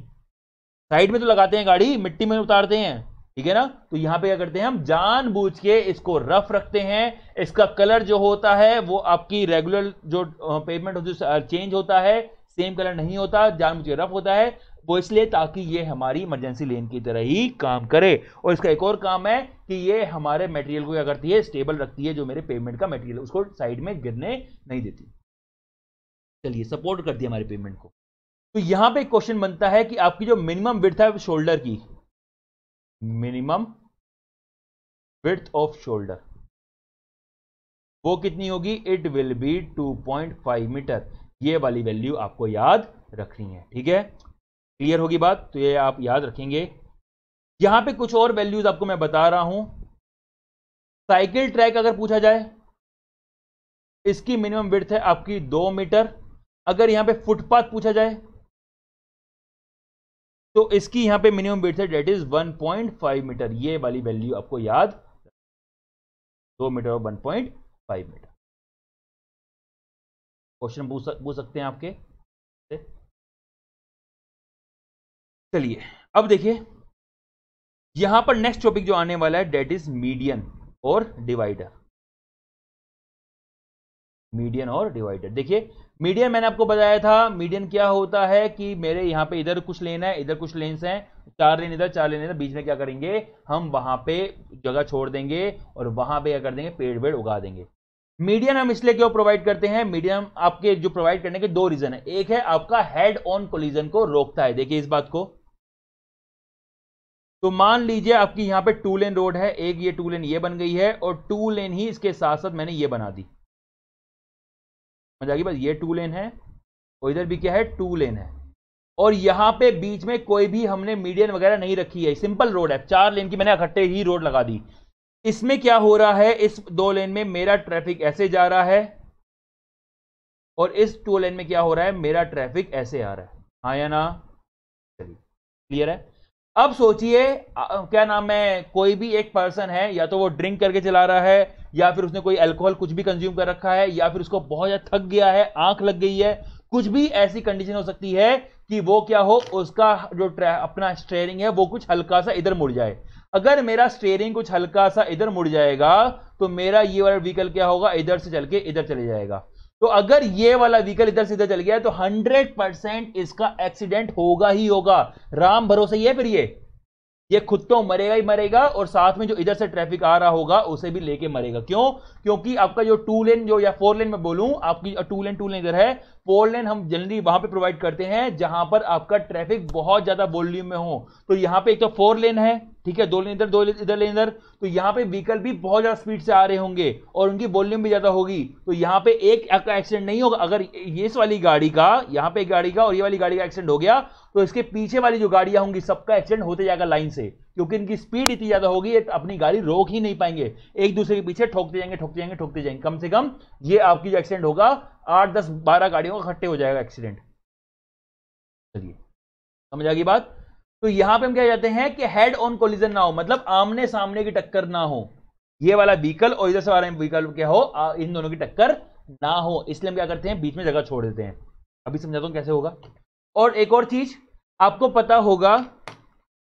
साइड में तो लगाते हैं गाड़ी मिट्टी में उतारते हैं ठीक है ना तो यहां पे क्या करते हैं हम जान के इसको रफ रखते हैं इसका कलर जो होता है वो आपकी रेगुलर जो पेमेंट होती है चेंज होता है सेम कलर नहीं होता जान के रफ होता है वो इसलिए ताकि ये हमारी इमरजेंसी लेन की तरह ही काम करे और इसका एक और काम है कि ये हमारे मटेरियल को क्या करती है स्टेबल रखती है जो मेरे पेमेंट का मटेरियल उसको साइड में गिरने नहीं देती चलिए सपोर्ट करती है हमारे पेमेंट को तो यहां पे क्वेश्चन बनता है कि आपकी जो मिनिमम विर्थ है शोल्डर की मिनिमम विर्थ ऑफ शोल्डर वो कितनी होगी इट विल बी 2.5 मीटर ये वाली वैल्यू आपको याद रखनी है ठीक है क्लियर होगी बात तो ये आप याद रखेंगे यहां पे कुछ और वैल्यूज आपको मैं बता रहा हूं साइकिल ट्रैक अगर पूछा जाए इसकी मिनिमम विड्थ है आपकी दो मीटर अगर यहां पे फुटपाथ पूछा जाए तो इसकी यहां पे मिनिमम विड्थ है डेट इज 1.5 मीटर ये वाली वैल्यू आपको याद दो मीटर और 1.5 मीटर क्वेश्चन पूछ सकते हैं आपके चलिए अब देखिए यहां पर नेक्स्ट टॉपिक जो आने वाला है डेट इज मीडियन और डिवाइडर मीडियन और डिवाइडर देखिए मीडियन मैंने आपको बताया था मीडियन क्या होता है कि मेरे यहां पे इधर कुछ लेन है इधर कुछ लेन हैं चार लेन इधर चार लेन इधर बीच में क्या करेंगे हम वहां पे जगह छोड़ देंगे और वहां पे क्या कर देंगे पेड़ वेड़ उगा देंगे मीडियन हम इसलिए क्यों प्रोवाइड करते हैं मीडियम आपके जो प्रोवाइड करने के दो रीजन है एक है आपका हेड ऑन कोलिजन को रोकता है देखिए इस बात को तो मान लीजिए आपकी यहां पे टू लेन रोड है एक ये टू लेन ये बन गई है और टू लेन ही इसके साथ साथ मैंने ये बना दी बस ये टू लेन है और इधर भी क्या है टू लेन है और यहां पे बीच में कोई भी हमने मीडियन वगैरह नहीं रखी है सिंपल रोड है चार लेन की मैंने इकट्ठे ही रोड लगा दी इसमें क्या हो रहा है इस दो लेन में मेरा ट्रैफिक ऐसे जा रहा है और इस टू लेन में क्या हो रहा है मेरा ट्रैफिक ऐसे आ रहा है हाँ या ना चलिए क्लियर है अब सोचिए क्या नाम है कोई भी एक पर्सन है या तो वो ड्रिंक करके चला रहा है या फिर उसने कोई अल्कोहल कुछ भी कंज्यूम कर रखा है या फिर उसको बहुत ज्यादा थक गया है आंख लग गई है कुछ भी ऐसी कंडीशन हो सकती है कि वो क्या हो उसका जो अपना स्टेयरिंग है वो कुछ हल्का सा इधर मुड़ जाए अगर मेरा स्टेयरिंग कुछ हल्का सा इधर मुड़ जाएगा तो मेरा ये वाला व्हीकल क्या होगा इधर से चल के इधर चले जाएगा तो अगर ये वाला व्हीकल इधर से इधर चल गया तो 100 परसेंट इसका एक्सीडेंट होगा ही होगा राम भरोसे ये फिर ये ये खुद तो मरेगा ही मरेगा और साथ में जो इधर से ट्रैफिक आ रहा होगा उसे भी लेके मरेगा क्यों क्योंकि आपका जो टू लेन जो या फोर लेन में बोलूं आपकी टू लेन टू लेन इधर है फोर लेन हम जल्दी वहां पे प्रोवाइड करते हैं जहां पर आपका ट्रैफिक बहुत ज्यादा वॉल्यूम में हो तो यहां पे एक तो फोर लेन है ठीक है दो लेन इधर दो लेन इधर लेन इधर तो यहाँ पे व्हीकल भी बहुत ज़्यादा स्पीड से आ रहे होंगे और उनकी वॉल्यूम भी ज़्यादा होगी तो यहाँ पे एक का एक्सीडेंट नहीं होगा अगर ये इस वाली गाड़ी का यहाँ पे एक गाड़ी का और ये वाली गाड़ी का एक्सीडेंट हो गया तो इसके पीछे वाली जो गाड़ियां होंगी सबका एक्सीडेंट होते जाएगा लाइन से क्योंकि इनकी स्पीड इतनी ज़्यादा होगी ये अपनी गाड़ी रोक ही नहीं पाएंगे एक दूसरे के पीछे ठोकते जाएंगे ठोकते जाएंगे ठोकते जाएंगे कम से कम ये आपकी जो एक्सीडेंट होगा आठ दस बारह गाड़ियों का इकट्ठे हो जाएगा एक्सीडेंट चलिए समझ आ गई बात तो यहां पे हम क्या कहते हैं कि हेड ऑन कोलिजन ना हो मतलब आमने सामने की टक्कर ना हो ये वाला व्हीकल और इधर से वाला व्हीकल क्या हो इन दोनों की टक्कर ना हो इसलिए हम क्या करते हैं बीच में जगह छोड़ देते हैं अभी समझाता हूं कैसे होगा और एक और चीज आपको पता होगा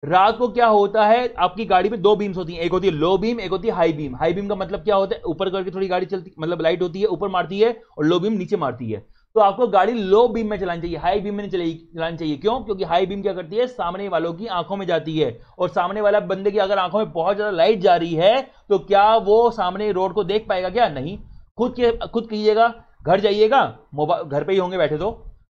रात को क्या होता है आपकी गाड़ी में दो बीम्स होती हैं एक होती है लो बीम एक होती है हाई बीम हाई बीम का मतलब क्या होता है ऊपर करके थोड़ी गाड़ी चलती मतलब लाइट होती है ऊपर मारती है और लो बीम नीचे मारती है तो आपको गाड़ी लो बीम में चलानी चाहिए हाई बीम में नहीं चलानी चाहिए क्यों क्योंकि हाई बीम क्या करती है सामने वालों की आंखों में जाती है और सामने वाला बंदे की अगर आंखों में बहुत ज्यादा लाइट जा रही है तो क्या वो सामने रोड को देख पाएगा क्या नहीं खुद के खुद कीजिएगा घर जाइएगा मोबाइल घर पे ही होंगे बैठे तो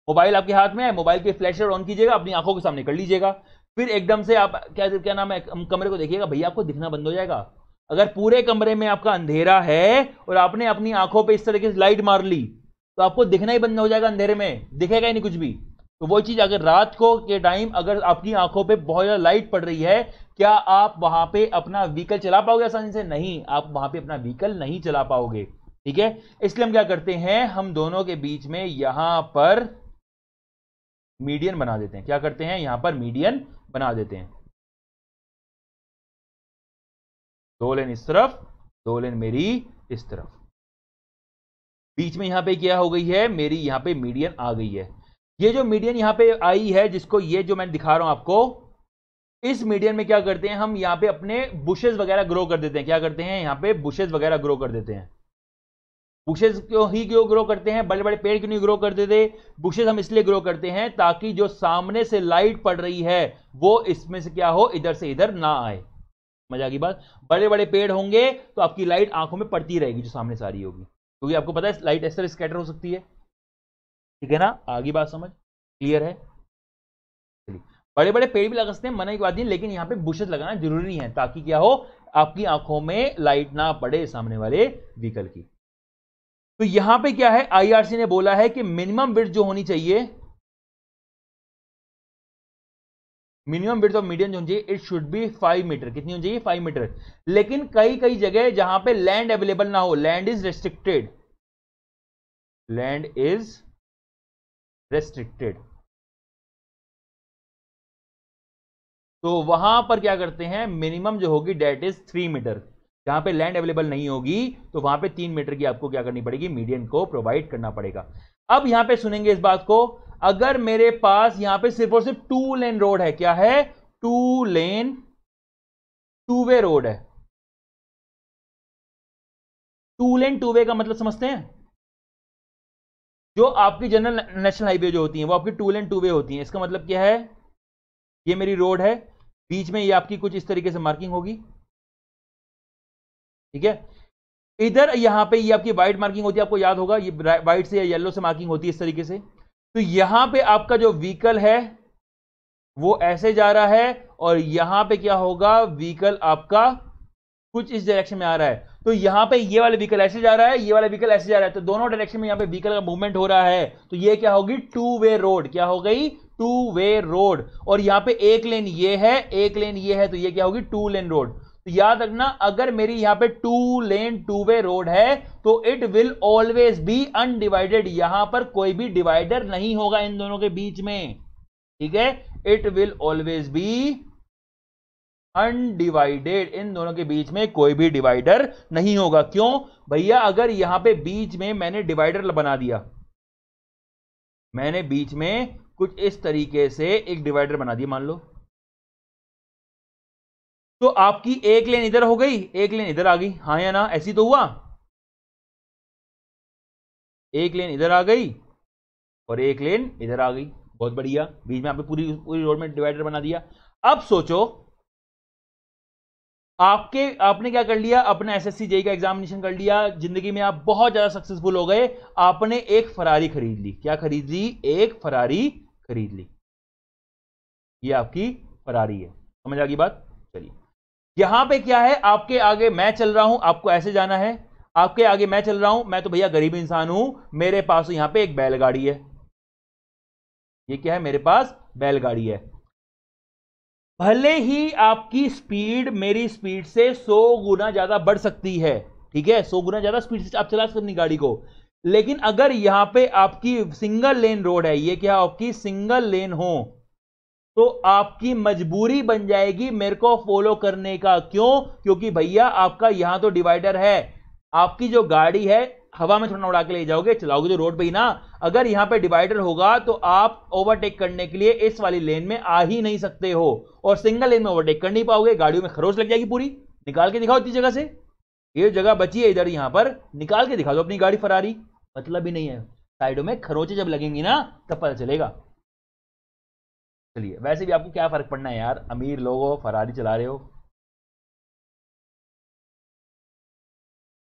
मोबाइल आपके हाथ में है मोबाइल के फ्लैशर ऑन कीजिएगा अपनी आंखों के सामने कर लीजिएगा फिर एकदम से आप क्या क्या नाम है कमरे को देखिएगा भैया आपको दिखना बंद हो जाएगा अगर पूरे कमरे में आपका अंधेरा है और आपने अपनी आंखों पे इस तरीके से लाइट मार ली तो आपको दिखना ही बंद हो जाएगा अंधेरे में दिखेगा ही नहीं कुछ भी तो वो चीज अगर रात को के टाइम अगर आपकी आंखों पे बहुत ज्यादा लाइट पड़ रही है क्या आप वहां पे अपना व्हीकल चला पाओगे आसानी से नहीं आप वहां पे अपना व्हीकल नहीं चला पाओगे ठीक है इसलिए हम क्या करते हैं हम दोनों के बीच में यहां पर मीडियन बना देते हैं क्या करते हैं यहां पर मीडियन बना देते हैं दो लेन इस तरफ दो लेन मेरी इस तरफ बीच में यहाँ पे क्या हो गई है मेरी यहाँ पे मीडियन आ गई है ये जो मीडियन यहाँ पे आई है जिसको ये जो मैं दिखा रहा हूं आपको इस मीडियन में क्या करते हैं हम यहाँ पे अपने बुशेज वगैरह ग्रो कर देते हैं क्या करते हैं यहाँ पे बुशेज वगैरह ग्रो कर देते हैं बुशेज क्यों ही क्यों ग्रो करते हैं बड़े बड़े पेड़ क्यों नहीं ग्रो कर देते बुशेज हम इसलिए ग्रो करते हैं ताकि जो सामने से लाइट पड़ रही है वो इसमें से क्या हो इधर से इधर ना आए मजा की बात बड़े बड़े पेड़ होंगे तो आपकी लाइट आंखों में पड़ती रहेगी जो सामने सारी होगी क्योंकि आपको पता है लाइट इस स्कैटर हो सकती है ठीक है ना आगे बात समझ क्लियर है बड़े बड़े पेड़ भी लगा सकते हैं मना की बात नहीं लेकिन यहाँ पे बुशेस लगाना जरूरी है ताकि क्या हो आपकी आंखों में लाइट ना पड़े सामने वाले व्हीकल की तो यहां पे क्या है आईआरसी ने बोला है कि मिनिमम विड्थ जो होनी चाहिए मिनिमम ब्रिथ ऑफ मीडियम जो होनी चाहिए it should be five metre कितनी होनी चाहिए फाइव मीटर लेकिन कई कई जगह जहां पे लैंड अवेलेबल ना हो land is restricted land is restricted तो वहां पर क्या करते हैं मिनिमम जो होगी डेट इज थ्री मीटर जहां पे लैंड अवेलेबल नहीं होगी तो वहां पे तीन मीटर की आपको क्या करनी पड़ेगी मीडियम को प्रोवाइड करना पड़ेगा अब यहां पे सुनेंगे इस बात को अगर मेरे पास यहां पे सिर्फ और सिर्फ टू लेन रोड है क्या है to lane two way road है टू लेन टू वे का मतलब समझते हैं जो आपकी जनरल नेशनल हाईवे जो होती है वो आपकी टू लेन टू वे होती है इसका मतलब क्या है ये मेरी रोड है बीच में ये आपकी कुछ इस तरीके से मार्किंग होगी ठीक है इधर यहां पे ये आपकी वाइट मार्किंग होती है आपको याद होगा ये वाइट से या येलो से मार्किंग होती है इस तरीके से तो यहां पे आपका जो व्हीकल है वो ऐसे जा रहा है और यहां पे क्या होगा व्हीकल आपका कुछ इस डायरेक्शन में आ रहा है तो यहां पे ये वाला व्हीकल ऐसे जा रहा है ये वाला व्हीकल ऐसे जा रहा है तो दोनों डायरेक्शन में यहां पे व्हीकल का मूवमेंट हो रहा है तो ये क्या होगी टू वे रोड क्या हो गई टू वे रोड और यहां पे एक लेन ये है एक लेन ये है तो ये क्या होगी टू लेन रोड तो याद रखना अगर मेरी यहां पे two lane two way road है तो it will always be undivided यहां पर कोई भी डिवाइडर नहीं होगा इन दोनों के बीच में ठीक है it will always be undivided इन दोनों के बीच में कोई भी डिवाइडर नहीं होगा क्यों भैया अगर यहां पे बीच में मैंने डिवाइडर बना दिया मैंने बीच में कुछ इस तरीके से एक डिवाइडर बना दिया मान लो तो आपकी एक लेन इधर हो गई एक लेन इधर आ गई हाँ या ना ऐसी तो हुआ एक लेन इधर आ गई और एक लेन इधर आ गई बहुत बढ़िया बीच में आपने पूरी पूरी रोड में डिवाइडर बना दिया अब सोचो आपके आपने क्या कर लिया अपने एसएससी जेई का एग्जामिनेशन कर लिया जिंदगी में आप बहुत ज्यादा सक्सेसफुल हो गए आपने एक फरारी खरीद ली क्या खरीद ली एक फरारी खरीद ली ये आपकी फरारी है समझ आ गई बात यहां पे क्या है आपके आगे मैं चल रहा हूं आपको ऐसे जाना है आपके आगे मैं चल रहा हूं मैं तो भैया गरीब इंसान हूं मेरे पास तो यहां पे एक बैलगाड़ी है ये क्या है मेरे पास बैलगाड़ी है भले ही आपकी स्पीड मेरी स्पीड से 100 गुना ज्यादा बढ़ सकती है ठीक है 100 गुना ज्यादा स्पीड से आप चला सकते अपनी गाड़ी को लेकिन अगर यहां पे आपकी सिंगल लेन रोड है ये क्या आपकी सिंगल लेन हो तो आपकी मजबूरी बन जाएगी मेरे को फॉलो करने का क्यों क्योंकि भैया आपका यहां तो डिवाइडर है आपकी जो गाड़ी है हवा में थोड़ा उड़ा के ले जाओगे चलाओगे जो तो रोड पे ही ना अगर यहां पे डिवाइडर होगा तो आप ओवरटेक करने के लिए इस वाली लेन में आ ही नहीं सकते हो और सिंगल लेन में ओवरटेक कर नहीं पाओगे गाड़ियों में खरोच लग जाएगी पूरी निकाल के दिखाओ इतनी जगह से ये जगह बची है इधर यहां पर निकाल के दिखा दो अपनी गाड़ी फरारी मतलब ही नहीं है साइडों में खरोचे जब लगेंगी ना तब पता चलेगा चलिए वैसे भी आपको क्या फ़र्क पड़ना है यार अमीर लोग हो फरारी चला रहे हो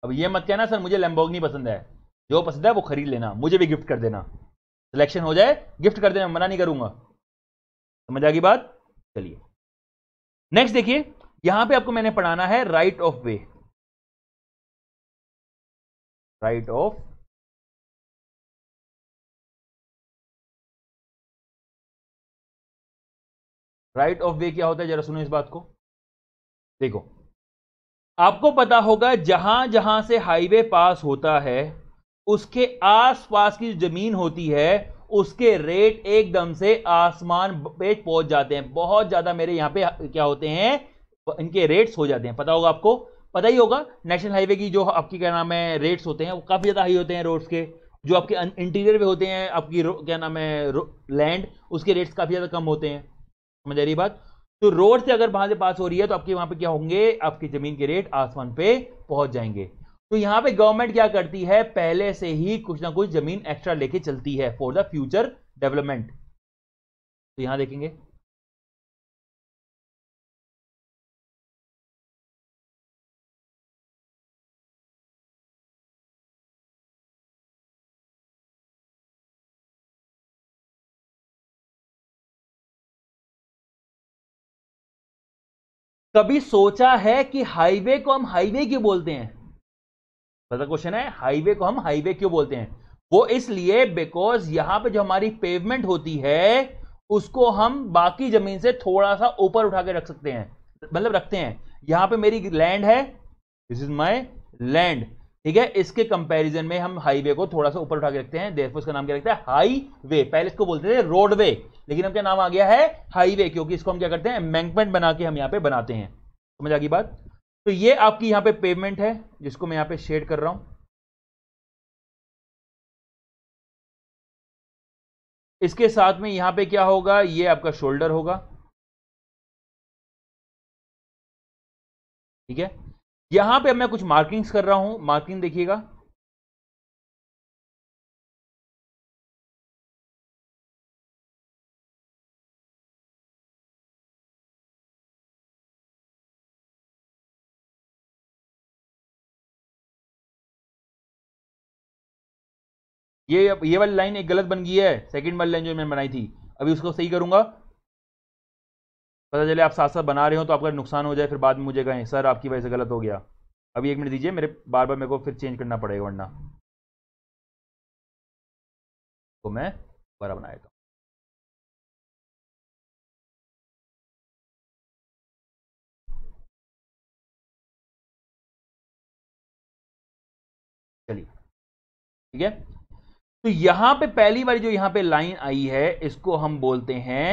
अब ये मत कहना सर मुझे लैम्बोगनी पसंद है जो पसंद है वो खरीद लेना मुझे भी गिफ्ट कर देना सिलेक्शन हो जाए गिफ्ट कर देना मना नहीं करूंगा समझ आ गई बात चलिए नेक्स्ट देखिए यहां पे आपको मैंने पढ़ाना है right of way right of right of way क्या होता है जरा सुनो इस बात को देखो आपको पता होगा जहां जहां से हाईवे पास होता है उसके आसपास की जमीन होती है उसके रेट एकदम से आसमान पे पहुंच जाते हैं बहुत ज्यादा मेरे यहाँ पे क्या होते हैं इनके रेट्स हो जाते हैं पता होगा आपको पता ही होगा नेशनल हाईवे की जो आपकी क्या नाम है रेट्स होते हैं वो काफी ज्यादा हाई होते हैं रोड्स के जो आपके इंटीरियर पे होते हैं आपकी क्या नाम है लैंड उसके रेट्स काफी ज्यादा कम होते हैं समझ आ रही बात तो रोड से अगर वहां से पास हो रही है तो आपके वहां पे क्या होंगे आपकी जमीन के रेट आसमान पे पहुंच जाएंगे तो यहां पे गवर्नमेंट क्या करती है पहले से ही कुछ ना कुछ जमीन एक्स्ट्रा लेके चलती है फॉर द फ्यूचर डेवलपमेंट तो यहां देखेंगे कभी सोचा है कि हाईवे को हम हाईवे क्यों बोलते हैं पता क्वेश्चन है हाईवे को हम हाईवे क्यों बोलते हैं वो इसलिए बिकॉज यहां पे जो हमारी पेवमेंट होती है उसको हम बाकी जमीन से थोड़ा सा ऊपर उठा के रख सकते हैं मतलब रखते हैं यहां पे मेरी लैंड है दिस इज माई लैंड ठीक है इसके कंपैरिजन में हम हाईवे को थोड़ा सा ऊपर उठा के रखते हैं देर उसका नाम क्या रखते हैं हाईवे पहले इसको बोलते थे रोडवे लेकिन अब क्या नाम आ गया है हाईवे क्योंकि इसको हम क्या करते हैं एम्बैंकमेंट बना के हम यहाँ पे बनाते हैं समझ आ गई बात तो ये आपकी यहाँ पे पेमेंट है जिसको मैं यहाँ पे शेड कर रहा हूं इसके साथ में यहां पे क्या होगा ये आपका शोल्डर होगा ठीक है यहां पे मैं कुछ मार्किंग्स कर रहा हूं मार्किंग देखिएगा ये ये वाली लाइन एक गलत बन गई है सेकंड वाली लाइन जो मैंने बनाई थी अभी उसको सही करूंगा पता चले आप साथ साथ बना रहे हो तो आपका नुकसान हो जाए फिर बाद में मुझे कहें सर आपकी वजह से गलत हो गया अभी एक मिनट दीजिए मेरे बार बार मेरे को फिर चेंज करना पड़ेगा वरना तो मैं दोबारा बनाएगा चलिए ठीक है तो यहां पे पहली बार जो यहां पे लाइन आई है इसको हम बोलते हैं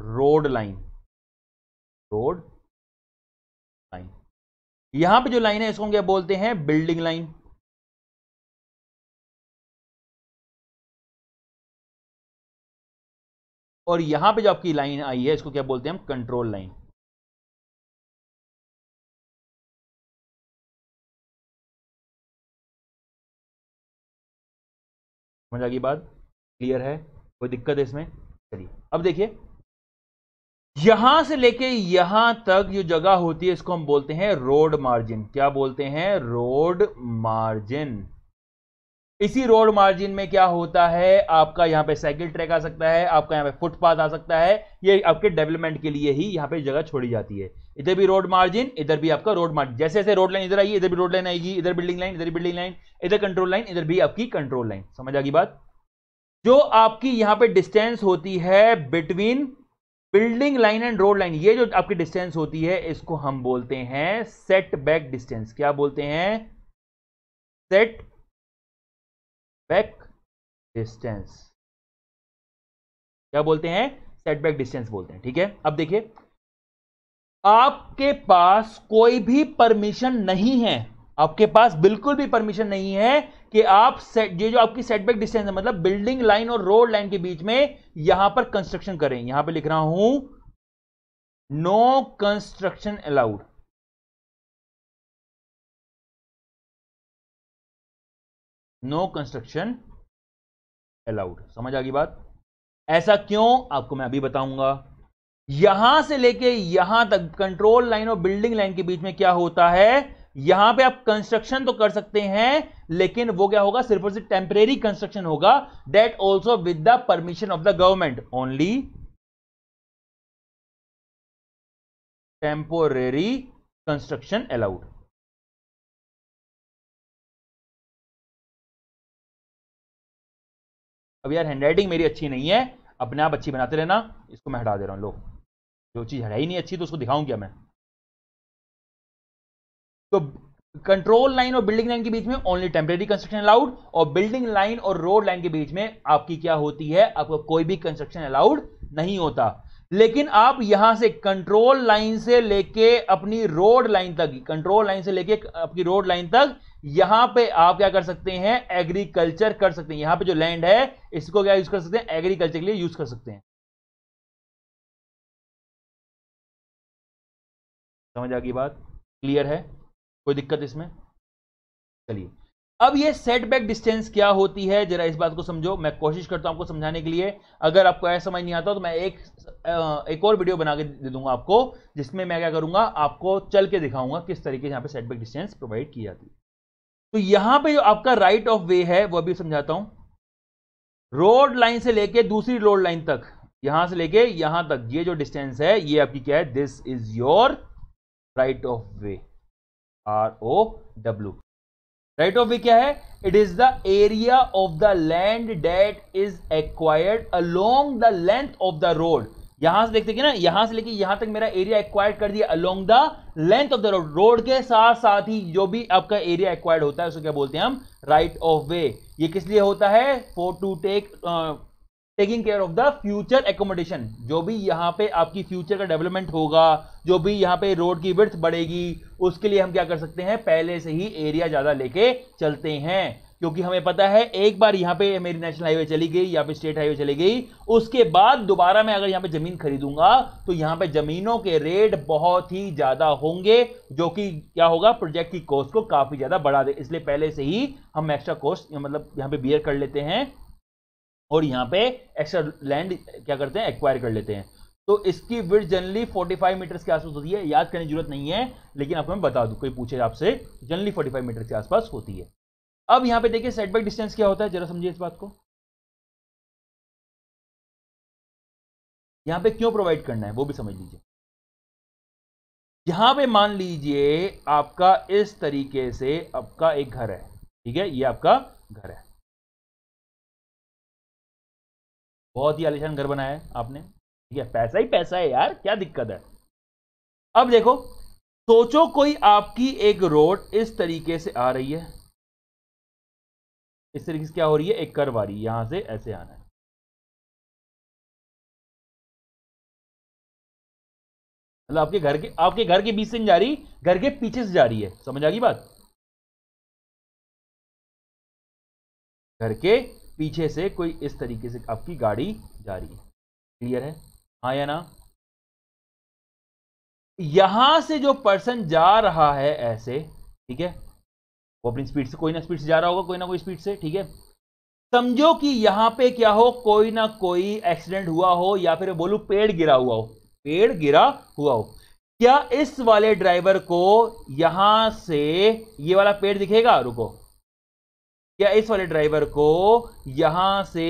रोड लाइन रोड लाइन यहां पे जो लाइन है इसको क्या बोलते हैं बिल्डिंग लाइन और यहां पे जो आपकी लाइन आई है इसको क्या बोलते हैं हम कंट्रोल लाइन समझ आ गई बात क्लियर है कोई दिक्कत है इसमें चलिए अब देखिए यहां से लेके यहां तक जो जगह होती है इसको हम बोलते हैं रोड मार्जिन क्या बोलते हैं रोड मार्जिन इसी रोड मार्जिन में क्या होता है आपका यहां पे साइकिल ट्रैक आ सकता है आपका यहां पे फुटपाथ आ सकता है ये आपके डेवलपमेंट के लिए ही यहां पे जगह छोड़ी जाती है इधर भी रोड मार्जिन इधर भी आपका रोड मार्जिन जैसे जैसे रोड लाइन इधर आई इधर भी रोड लाइन आएगी इधर बिल्डिंग लाइन इधर बिल्डिंग लाइन इधर कंट्रोल लाइन इधर भी आपकी कंट्रोल लाइन समझ आ गई बात जो आपकी यहां पे डिस्टेंस होती है between building line and road line ये जो आपकी डिस्टेंस होती है इसको हम बोलते हैं सेट बैक डिस्टेंस क्या बोलते हैं सेट बैक डिस्टेंस क्या बोलते हैं सेट बैक डिस्टेंस बोलते हैं ठीक है अब देखिए आपके पास कोई भी परमिशन नहीं है आपके पास बिल्कुल भी परमिशन नहीं है कि आप सेट ये जो आपकी सेटबैक डिस्टेंस है मतलब बिल्डिंग लाइन और रोड लाइन के बीच में यहां पर कंस्ट्रक्शन करें यहां पे लिख रहा हूं no construction allowed no construction allowed समझ आ गई बात ऐसा क्यों आपको मैं अभी बताऊंगा यहां से लेके यहां तक कंट्रोल लाइन और बिल्डिंग लाइन के बीच में क्या होता है यहां पे आप कंस्ट्रक्शन तो कर सकते हैं लेकिन वो क्या होगा सिर्फ और सिर्फ टेम्परेरी कंस्ट्रक्शन होगा that also with the permission of the government only temporary construction allowed अब यार हैंडराइटिंग मेरी अच्छी नहीं है अपने आप अच्छी बनाते रहना इसको मैं हटा दे रहा हूं लो जो चीज हटाई ही नहीं अच्छी तो उसको दिखाऊं क्या मैं तो कंट्रोल लाइन और बिल्डिंग लाइन के बीच में ओनली टेम्परेरी कंस्ट्रक्शन अलाउड और बिल्डिंग लाइन और रोड लाइन के बीच में आपकी क्या होती है आपका कोई भी कंस्ट्रक्शन अलाउड नहीं होता लेकिन आप यहां से कंट्रोल लाइन से लेके अपनी रोड लाइन तक कंट्रोल लाइन से लेके आपकी रोड लाइन तक यहां पे आप क्या कर सकते हैं एग्रीकल्चर कर सकते हैं यहां पे जो लैंड है इसको क्या यूज कर सकते हैं एग्रीकल्चर के लिए यूज कर सकते हैं समझ आ गई बात क्लियर है कोई दिक्कत इसमें चलिए अब ये सेटबैक डिस्टेंस क्या होती है जरा इस बात को समझो मैं कोशिश करता हूं आपको समझाने के लिए अगर आपको ऐसा समझ नहीं आता तो मैं एक एक और वीडियो बना के दे दूंगा आपको जिसमें मैं क्या करूंगा आपको चल के दिखाऊंगा किस तरीके से यहां पे सेटबैक डिस्टेंस प्रोवाइड की जाती है तो यहां पे जो आपका राइट ऑफ वे है वो अभी समझाता हूं रोड लाइन से लेके दूसरी रोड लाइन तक यहां से लेके यहां तक ये जो डिस्टेंस है ये आपकी क्या है this is your right of way R O W right of way क्या है it is the area of the land that is acquired along the length of the road यहां से देखते हैं ना यहां से लेके यहां तक मेरा एरिया एक्वायर्ड कर दिया along the length of the road road के साथ साथ ही जो भी आपका एरिया एक्वायर्ड होता है उसको क्या बोलते हैं हम राइट ऑफ वे ये किस लिए होता है for to take taking care of the future accommodation जो भी यहाँ पे आपकी फ्यूचर का डेवलपमेंट होगा जो भी यहाँ पे रोड की विर्थ बढ़ेगी उसके लिए हम क्या कर सकते हैं पहले से ही एरिया ज़्यादा लेके चलते हैं क्योंकि हमें पता है एक बार यहाँ पे मेरी नेशनल हाईवे चली गई या फिर स्टेट हाईवे चली गई उसके बाद दोबारा मैं अगर यहाँ पे जमीन खरीदूंगा तो यहाँ पे जमीनों के रेट बहुत ही ज़्यादा होंगे जो कि क्या होगा प्रोजेक्ट की कॉस्ट को काफ़ी ज़्यादा बढ़ा दे इसलिए पहले से ही हम एक्स्ट्रा कॉस्ट मतलब यहाँ पे बियर कर लेते हैं और यहाँ पे एक्स्ट्रा लैंड क्या करते हैं एक्वायर कर लेते हैं तो इसकी विड जनरली 45 मीटर के आसपास होती है याद करने की जरूरत नहीं है लेकिन आपको मैं बता दूं कोई पूछे आपसे जनरली 45 मीटर के आसपास होती है अब यहाँ पे देखिए सेटबैक डिस्टेंस क्या होता है जरा समझिए इस बात को यहाँ पे क्यों प्रोवाइड करना है वो भी समझ लीजिए यहां पे मान लीजिए आपका इस तरीके से आपका एक घर है ठीक है ये आपका घर है बहुत ही आलिशान घर बनाया है आपने ठीक है पैसा ही पैसा है यार क्या दिक्कत है अब देखो सोचो कोई आपकी एक रोड इस तरीके से आ रही है इस तरीके से क्या हो रही है एक कर आ यहां से ऐसे आना है मतलब आपके घर के आपके घर के बीच से जा रही घर के पीछे से जा रही है समझ आ गई बात घर के पीछे से कोई इस तरीके से आपकी गाड़ी जा रही है क्लियर है हाँ या ना यहां से जो पर्सन जा रहा है ऐसे ठीक है वो अपनी स्पीड से कोई ना स्पीड से जा रहा होगा कोई ना कोई स्पीड से ठीक है समझो कि यहां पे क्या हो कोई ना कोई एक्सीडेंट हुआ हो या फिर बोलू पेड़ गिरा हुआ हो पेड़ गिरा हुआ हो क्या इस वाले ड्राइवर को यहां से ये वाला पेड़ दिखेगा रुको क्या इस वाले ड्राइवर को यहां से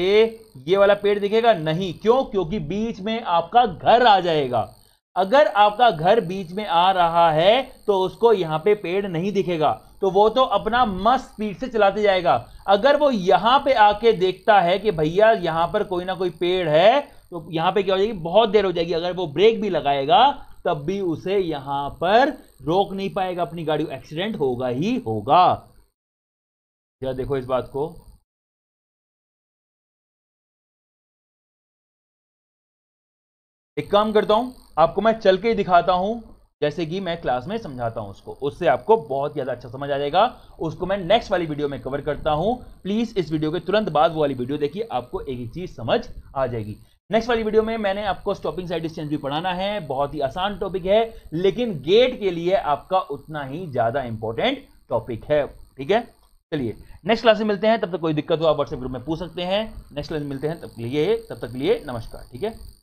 ये वाला पेड़ दिखेगा नहीं क्यों क्योंकि बीच में आपका घर आ जाएगा अगर आपका घर बीच में आ रहा है तो उसको यहां पे पेड़ नहीं दिखेगा तो वो तो अपना मस्त स्पीड से चलाते जाएगा अगर वो यहां पे आके देखता है कि भैया यहां पर कोई ना कोई पेड़ है तो यहां पे क्या हो जाएगी बहुत देर हो जाएगी अगर वो ब्रेक भी लगाएगा तब भी उसे यहां पर रोक नहीं पाएगा अपनी गाड़ी एक्सीडेंट होगा ही होगा जरा देखो इस बात को एक काम करता हूं आपको मैं चल के ही दिखाता हूं जैसे कि मैं क्लास में समझाता हूं उसको उससे आपको बहुत ज़्यादा अच्छा समझ आ जाएगा उसको मैं नेक्स्ट वाली वीडियो में कवर करता हूं प्लीज़ इस वीडियो के तुरंत बाद वो वाली वीडियो देखिए आपको एक ही चीज़ समझ आ जाएगी नेक्स्ट वाली वीडियो में मैंने आपको स्टॉपिंग साइड डिस्टेंस भी पढ़ाना है बहुत ही आसान टॉपिक है लेकिन गेट के लिए आपका उतना ही ज़्यादा इंपॉर्टेंट टॉपिक है ठीक है चलिए नेक्स्ट क्लास में मिलते हैं तब तक कोई दिक्कत हो आप व्हाट्सएप ग्रुप में पूछ सकते हैं नेक्स्ट क्लास में मिलते हैं तब के लिए तब तक लिए नमस्कार ठीक है